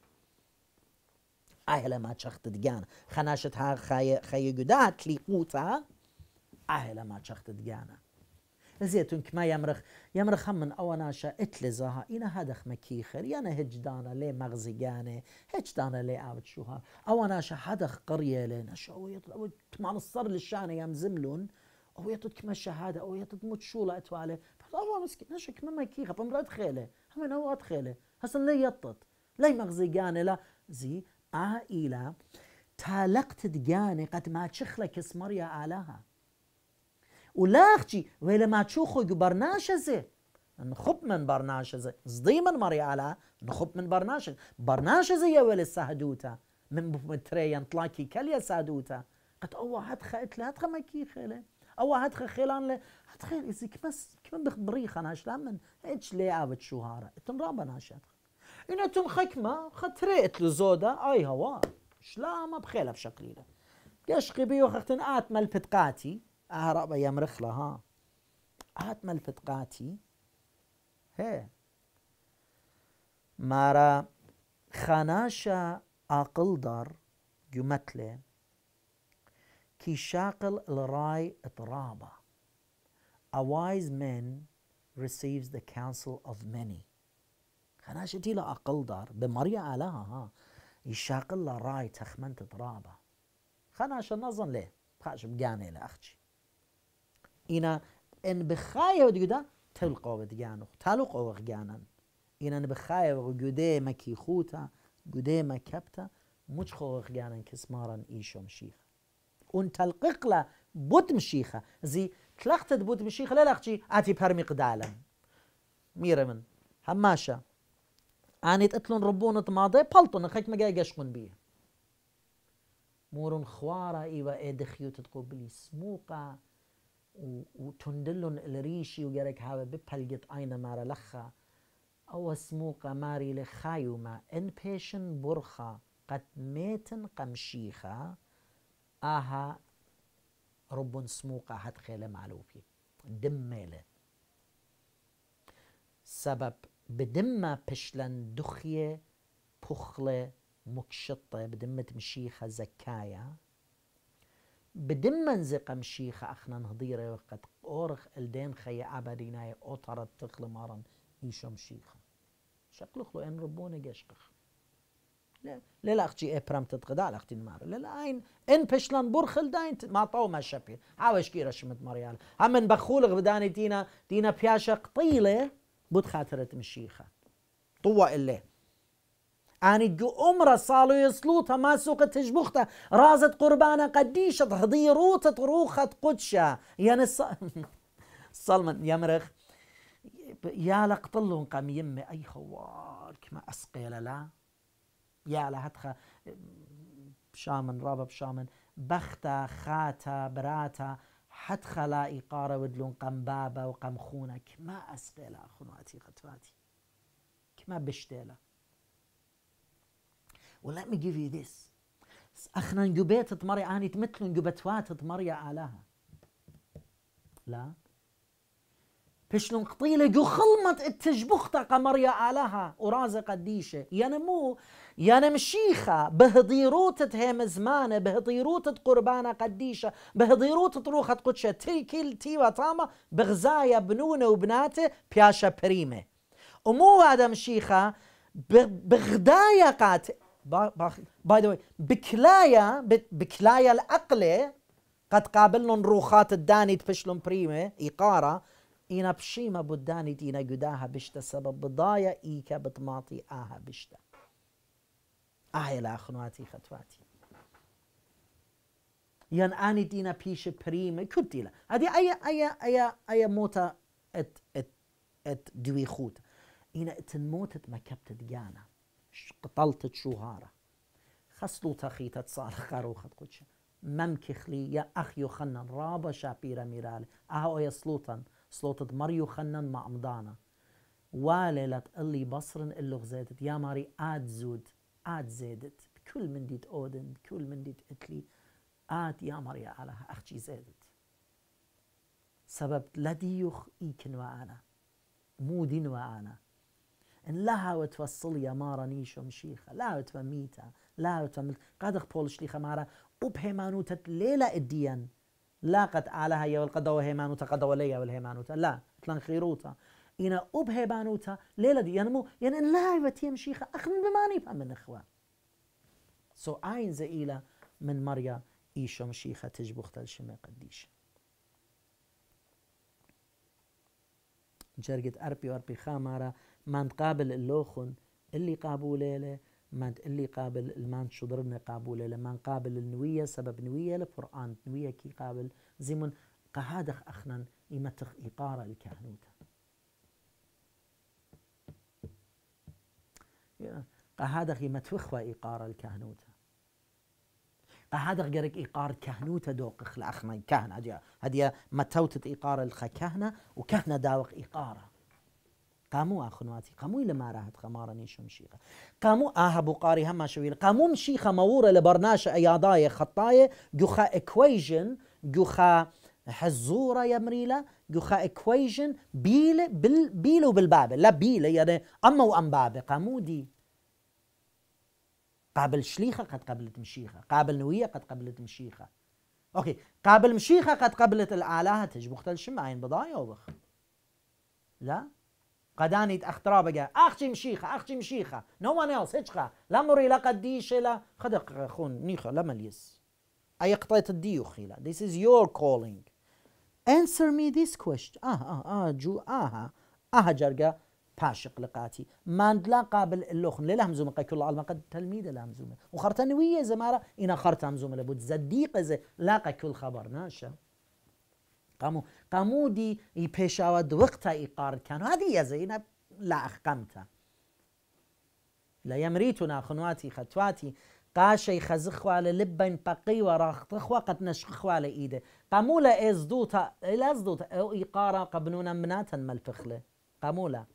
اهلا ما تشخت دقان خناشت ها خي خي قدات لي قوتا اهلا ما تشخت دقانا زيتون كما يمرخ يمرخ هم من اواناشا اتلي زها اينا هدخ مكيخر يانا دانا لي هج دانا لي عبد شوها اواناشا هدخ قرية لنا شو يطلع تمان الصر للشانة يام زملون او يطد كما شهادة او يطد موت شو لا اتوالي فالله مسكين نشا كما مكيخة فمرات خيلة هم انا وقت خيلة هسن لي يطد لي مغزيقانة لا زي عائلة تالقت دقاني قد ما تشخلك اسمر يا آلها ولاختي ولا ما تشوخو برناش زي نخب من برناش زي صدي من مري على نخب من برناش برناش زي ولا سهدوتا من بمتري ينطلاكي يا سهدوتا قد أوا هاد اتلا هتخ ما كي خيله أوا هاد خيلان هاد هتخ إذا كمس كم بخبريخ أنا شلام من إيش لي عابد شو هارا تنراب أنا شاتخ إن تنخكمة خطريت زودا أي هوا شلامة بخيلة بشكلي له قشقي بيو خختن آت ملفت قاتي هربا يا مرخله ها هات ملفت قاتي هي مارا خاناشا عقل دار جمتله كي شاقل الراي اطرابا A wise man receives the counsel of many خناشة تيلا أقل دار بمريا آلها ها يشاقل الراي تخمنت اطرابا خناشة نظن ليه بخاش بقاني لأخشي اینا ان بخای و دیگه تلقا و دیگه انو تلقا و گانن اینا ان بخای و گوده مکی خوتا گوده مکبتا مچ خو خوغ گانن مارن ایشم شیخ اون تلقق بود مشیخه زی تلخت بود مشیخه لا لختي اتي برمي قدالا ميره من هماشا اني تقتلن ربون ماضي بلطن خك ما قاشقن بيه مورن خوارا ايوا ادخيوت تقو قبلی سموقه وتندلون الريشي وقالك هذا ببلجت اينا مارا لخا او سموقا ماري لخايوما ان بيشن برخا قد ميتن قمشيخا اها رب سموقا هات خيلة معلوفي دميلة سبب بدمة بشلن دخية بخلة مكشطة بدمة مشيخة زكايا بدم منزق مشيخة أخنا نهضيرة وقد أورخ الدين خي أبدينا أطرد تخل مارن إيشو مشيخة شكله خلو إن ربوني جشقخ لا لا لا أختي إبرام تتغدا على أختي نمار لا لا أين إن بشلان برخل داين ما طاو ما شبي عاوش كي رشمت مريال هم بخولغ بداني دينا دينا بياشا قطيلة بود خاطرة مشيخة طوة الليل جو أمرا صالو ساڵوێ ما ماسووقە تشبوختە رازت قربانا قەدیشت هەدی ڕوتت قدشا يعني یەنە سەڵمن یەمرخ يا لقطلون قام يمي أي خوار كما أسقيل لا يا لهتخ بشامن رابا بشامن بختا خاتا براتا حد خلا إقارة ودلون قم بابا وقم خونك ما أسقي لا خنواتي خطواتي كما بشتيله well let me give you this اخنا نجبيت تمرية أنا تمثل تمثلن جبتوات تمرية عليها. لا بشلون قطيلة جو خلمت التجبختا قمريا عليها ورازة قديشة يعني مو يعني مشيخة بهضيروتة هيم زمانة بهضيروتة قربانة قديشة بهضيروتة روخة قدشة تي كل تي وطامة بغزايا بنونة وبناته بياشة بريمة ومو هذا مشيخة بغدايا قات باي ذا بكلايا بكلايا العقلة قد قابلن روخات الداني تبشلن بريمة ايقاره اينا بشيما بوداني دينا قداها بشتا سبب بضايا إيكا بتماطي آها بشتا اهي لا أخنواتي خطواتي ين آني دينا بيش بريمة كل ديلا هذه أي أي أي أي موتا ات ات ات دوي خود اينا اتن موتت ما كبت ديانا قتلت شوهارا خسلو تخيتت صار خد قدش ممكخلي يا أخ يخنن رابا شابيرا ميرال أهو يا سلوطن سلوتت مر يخنن مع مضانا واللت اللي بصرن اللغ زادت يا ماري آد زود آد زادت كل من ديت أودن كل من ديت إتلي آد يا ماري على أخجي زادت سبب لديوخ إيكن وأنا مودين وأنا ان لا لها وتفصليا مارا نيشو مشيخة لا ميتا لا مل قد اخبول شليخة مارا وبهيمانوتا ليلة اديان لا قد آلها يا والقدا وهيمانوتا قدا وليا والهيمانوتا لا تلان خيروتا إنا أبهبانوتا ليلا دي ينمو يعني, يعني ان لا يوتي مشيخة أخن بماني فهم من إخوة سو عين زئيلا من مريا إيشو مشيخة تجبخت الشم قديش جرجت أربي وأربي خامارا ما نقابل اللوخن اللي قابوله له ما اللي قابل المان شضرنا قابوله له ما نقابل النوية سبب نوية القرآن نوية كي قابل زمن قهادخ أخنا يمتخ إقارة الكهنوتة قهادخ يمتخ وإقارة الكهنوتة قهادخ غيرك إيقار كهنوته دوق خلا أخنا كهنة هديا متوتت إيقار الخا كهنة وكهنة داوق إيقاره قامو اخنواتي قامو لما راحت خمارة نيشو مشيخة قامو آها بقاري هما شويل قامو مشيخة مورة لبرناش اياداي خطاية جوخا اكويجن جوخا حزورة يا مريلا جوخا اكويجن بيل بال بيلو بالباب لا بيل يعني اما وام باب قامودي قابل شليخة قد قبلت مشيخة قابل نوية قد قبلت مشيخة اوكي قابل مشيخة قد قبلت الآلهة تجبختل شمعين بضايا وبخ لا قدانيت اخترا بقى اختي مشيخة اختي مشيخة نو وان ايلس هيتشخا لا موري لا قديش لا خدق اخون نيخة لا مليس اي قطيت الديو خيلا this is your calling answer me this question اه اه اه جو اه اه, آه، جرقا باشق لقاتي من لا قابل اللخن لله مزومة قيك كل علم قد تلميذ لا مزومة وخرتنوية زمارة إن خرت مزومة لابد زديق زي لاقى كل خبر ناشا قامو قامو دي يبيشاوا دوقتا إقار كانوا هذه يا زينب لا أخقمتا لا يمريتنا خنواتي خطواتي قاشي خزخوا لبين بقي وراخطخوا قد نشخوا لإيده قامولا إزدوتا إزدوتا أو إقارا قبنونا مناتا ملفخلة قامولا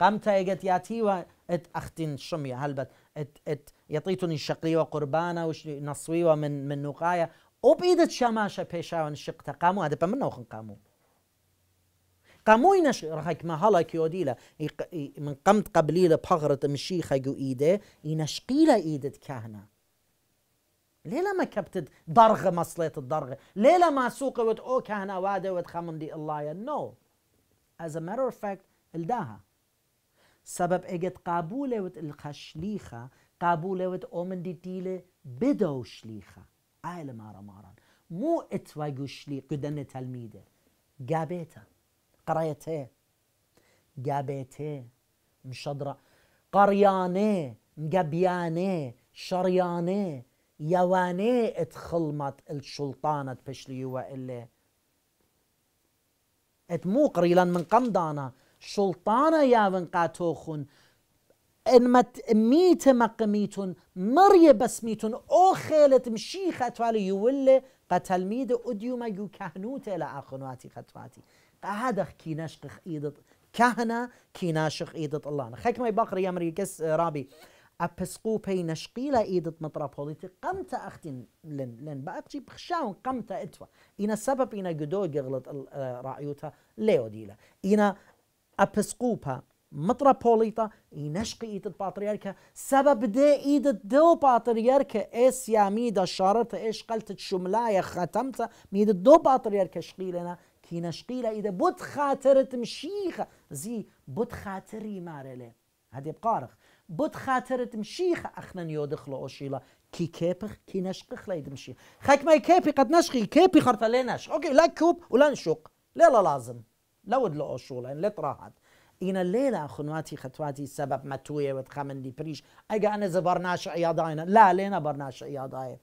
قامتا اجت ياتي و ات اختين شمية هلبت ات ات يطيتني شقي وقربانا نصوي من من نقايا ئەو بیدت شەماشە پێشاوان شقتە قامو ئەدەپە منەوە خنقامو قاموی نەش ڕحکمە هەڵێکی ئۆدیلە من قەمت قبلی لە پەغرت مشی خەگ و ئیدێ ئینەشقی لە ئیدت کانە لێلە مەکەبتت دەرغ مەسڵێتت دەرغ لێلە ماسووقەوت الله کانەوادەوت خەمندی as a matter of fact الداها سبب ئەگەت قابولەوت الخەشلیخە قابولەوت ئۆ مندی دیلێ بدە و شلیخە عائلة مارا مو اتوا قوشلي قدن تلميذه قابيته قريته قابيته مشدرة قريانه مقبيانه شريانه يوانه اتخلمت الشلطانة بشليوة اللي ات مو قريلا من قمدانا شلطانة يا من قاتوخن ان مت ميت مقميتون مري بسميتون او خيلت مشي خطوالي يولي اوديو ما يو كهنوت الى اخنواتي خطواتي قهدخ كيناش قخ ايدت كهنا كي كيناشق ايدت الله خيك ما يبقر يا مري كس رابي أبسقو بي نشقيلة إيدت مطرابوليتي قمت اختي لن لن بأقشي بخشاون قمت إتوا إنا السبب إنا قدو غلط آه، رأيوتا ليو ديلا إنا أبسقوبا متروبوليتا ينشق ايد پاتریارکە سبب بدێ ايد الدو و اس يا ميدا شارتا ايش قلت شملايا میدت ميد الدو شقی شقيلنا كي لە إذا بوت خاترت مشیخە زي بوت خاتري مارلي هادي بقارخ بوت خاترت مشیخە اخنا دخڵە ئۆشیلە كي كيبخ كي نشقخ لايد مشيخ خاك ماي كيبي قد نشقي كيبي خرطة نشق اوكي لا كوب ولا نشق لا لا لازم لا ود لو شغل يعني لا تراحت اینا خنواتی خطواتی سبب خەتواتی و مەتوێوت دی پریش اگه ئەگەانە زە بەرناش عیاداەنە لا لێنە بەرناش عیادایە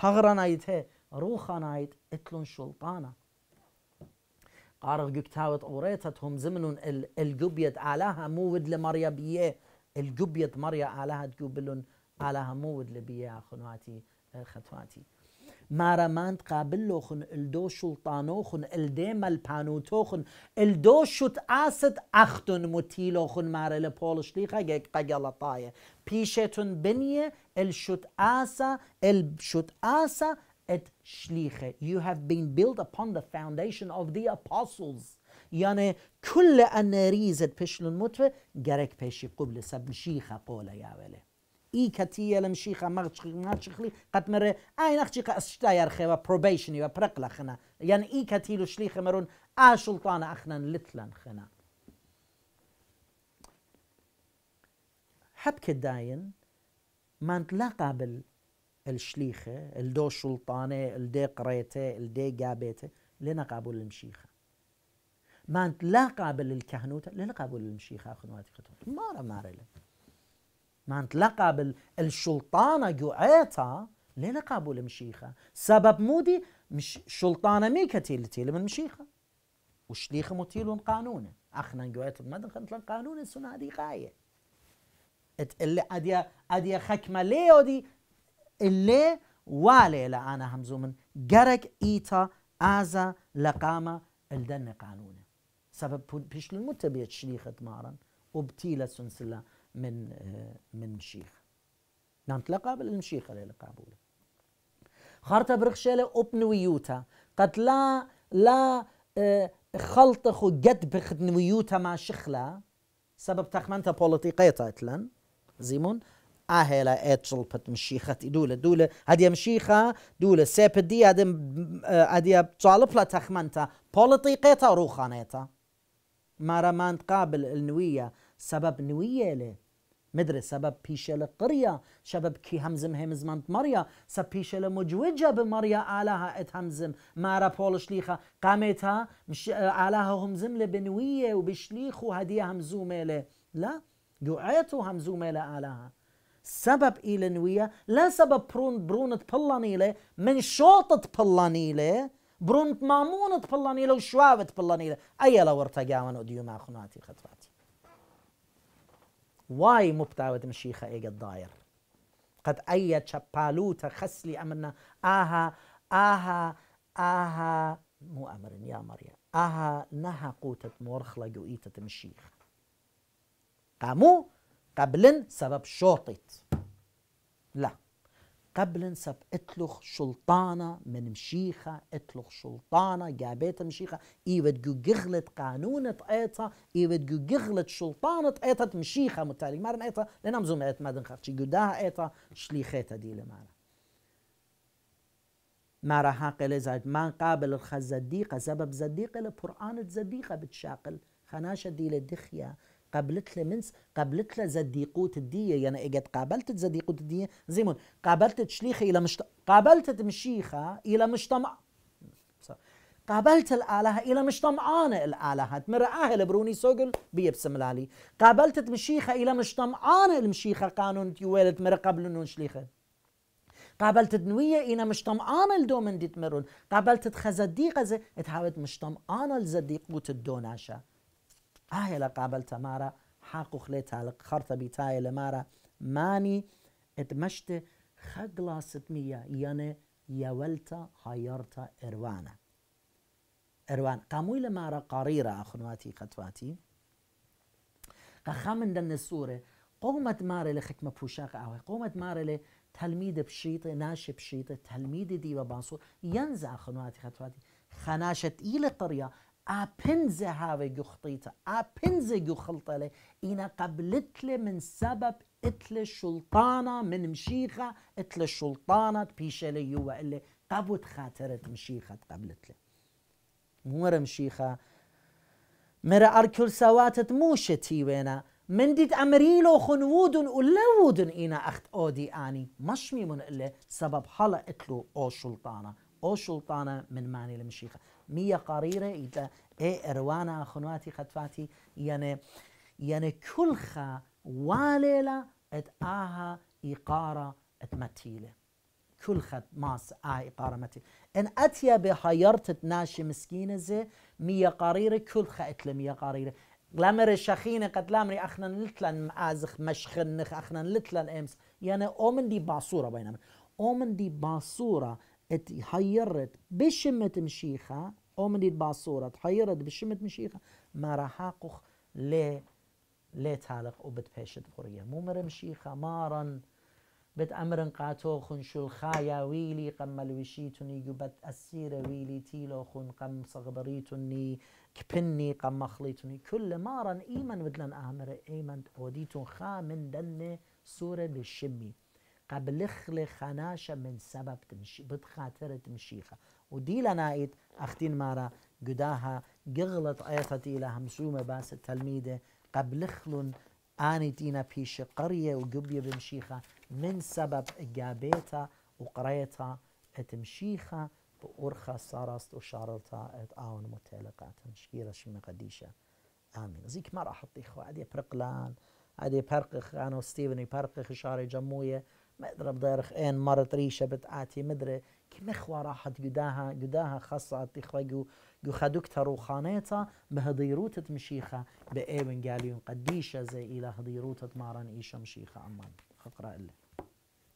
پەغڕەنایت هەیە ڕوخانایت ئەتلون شڵپانە قارغ گكتاوت أوريتتهم ال الجبيت آلاها مود لمريا بيه الجبيت ماریا آلاها تقبلن آلاها مود لبيه خنواتی خطواتی مارمانت قابل لخن الدو شلطانوخن الدم البانوتوخن الدو شت آسد اختن متیلوخن مار لپولش لیخ گج قجل طایه پیشتون بنیه الشت آسا الشت آسا ات شلیخه you have been built upon the foundation of the apostles یعنی کل انریزت پشلون متفه گرک پشی قبل سب شیخه قوله یاوله ای کتیه لمشيخه شیخه مغ شیخ مغ شیخلی قد مره این اخ شیخه اشتا یرخه و پروبیشنی و پرق لخنا یعنی ای مرون آ شلطان اخنا لتلن خنا حبك داين ما نتلاقى قبل الشليخة الدو شلطانة الدي قريته الدي قابيته لنا قابل المشيخة ما نتلاقى الكهنوتة لنا قابل المشيخة أخنواتي خطوة مارا مارا ما معنت لقب الشلطانة قعيتا ليه لقبوا المشيخة سبب مودي مش شلطانة مي تيل تيل من مشيخة وشليخ متيلون قانونة أخنا قعيت بمدن خنت قانون السنة هذه غاية اللي أديا أديا خكمة ليه ودي اللي وليلة أنا همزو من جرك إيتا أزا لقامة الدن قانونة سبب بيش للمتبيت شليخة مارن وبتيلة سنسلة من آه، من مشيخ نانتلقى نعم، بالمشيخة اللي قابولة خارطة برخشالة ويوتا قد لا لا آه، خلط خو جد بخد نويوتا مع شخلا سبب تخمنتا بوليتيقيتا اتلن زيمون اهلا اتشل بت مشيخة دولة دولة هديا مشيخة دولة سيب دي هديا آه، هديا طالب لا تخمنتا بوليتيقيتا روخانيتا ما نتقابل قابل النوية سبب له مدري سبب پیشل القرية سبب كي همزم همزمند ماريا سبب پیشل مجوجه بماريا آلها ات همزم مارا بول لیخا قامتا مش آلها همزم لبنوية وبشليخو هدية همزومه له لا دعيته همزومه لآلها سبب إلى نوية لا سبب برون برونة بلانيلة من شوطة بلانيلة برونت مامونة بلانيلة وشوابة بلانيلة أي لو ارتقاون وديو ما خناتي خطوات وای مبتاوت مشیخە إيجا الضاير قد أي تشبالوتا خسلي أمنا آها آها آها مو ئەمرن يا مەریە آها نها قوتت مۆرخڵەگە و ئیتە مشیخ قاموو قبل سبب شوطت لا قبل نسب اتلخ شلطانة من مشيخة اتلخ شلطانة جابيت مشيخة ايوت جو جغلت قانونة ايتا ايوت جو جغلت شلطانة ايتا مشيخة متالي مارن ايتا لنا مزوم ايت مادن خرشي جو داها ايتا شليخيتا دي لمارا مارا هاقل زاد من قابل الخزديقة سبب زديقة لبرآنة زديقة بتشاقل خناشة دي لدخيا قابلت لي منس قابلت لي زديقوت الدية يعني اجت قابلت زديقوت الدية زيمون قابلت شليخة إلى مشت قابلت مشيخة إلى مجتمع قابلت الآلهة إلى مش طمعانة الآلهة مرآه البروني سوقل بيبسم لالي قابلت مشيخة إلى مش طمعانة المشيخة قانون تيوالت مرة قبل نون شليخة قابلت دنوية إلى مش طمعانة الدومن ديت مرون قابلت خزديقة زي اتهاوت مش طمعانة الزديق الدوناشا آهي لقابل تمارا حاقو حاق و بيتاي تالق ماني تایە لە مارە مانی ئەتمەشتێ خەگڵا ستمیە اروان یەوەلتە هایەرتە قريرا ئەروان قامووی لە مارە قاڕیرە قومت مارا لخكمة بوشاق پوشاق قومت مارا لێ تەلمید بشیتە ناشی بشیتە تەلمیدی دیوە باسوور یەنز ئاخنواتی خەتواتی خەناشت ئی اپنزه هاوی گخطیتا اپنزه گخلطله اینا قبلتله من سبب اتل شلطانة من مشيخة اتل شلطانة بيشة لي هو اللي قبوت خاترت مشيخة قبلتله مورا مشيخة مرا أركل سواتت موشة تيوينا من ديت أمريلو خنوودن ولوودن إنا أخت أودي آني مش ميمون إلي سبب حلا اتلو أو شلطانة أو شلطانة من ماني المشيخة مية قريرة إذا إيه إروانا خنواتي خطفاتي يعني يعني كل خا وليلة ات آها إقارة اتمتيلة كل خد ماس آه إقارة متيلة إن أتيا بحيرت ناشي مسكينة زي مية قريرة كل خا إتلا مية قريرة لامر شخينة قد لامري أخنا لتلن مازخ مشخنخ أخنا لتلن إمس يعني أومن دي باصورة بينما أومن دي باصورة اتحيرت بشمة مشيخة أمريد بعصورة تحيرت بشمت مشيخة ما راح أقخ لي لي تعلق وبتباشد مو ممر مشيخة مارا بت أمرن قاتو خن شو الخايا ويلي قمل وشيتني يبت أسير ويلي تيلو خن قم صغبريتني كبني قم خليتني كل مارا إيمن بدلن أمر إيمن وديتون خا من دن سورة بالشمي قبل خل خناشة من سبب تمشي بتخاطر تمشيخة وדילה اختين مارا قداها גדהה גגלת עייפת אילה باس التلميذه قبل خلون اني إنا بيش قرية وقبية بمشيخة من سبب جابيتا وقريتا تمشيخة بأرخى صارست وشارلتا آون متعلقة تنشكيرة شمي قديشة آمين زيك ما راح أطيخوا عادي برقلان عادي برقخ أنا وستيفن برقخ شاري جموية مضرب دارخ ان مرت ریشه بتعاتی مدره كم اخوه راحت قداها قداها خاصة تخوة جو خدوك تروخانيتا بهديروت مشيخه بايمن قال يوم قديشة زي إلى هديروت مارن إيشا مشيخة أمان اقرا الله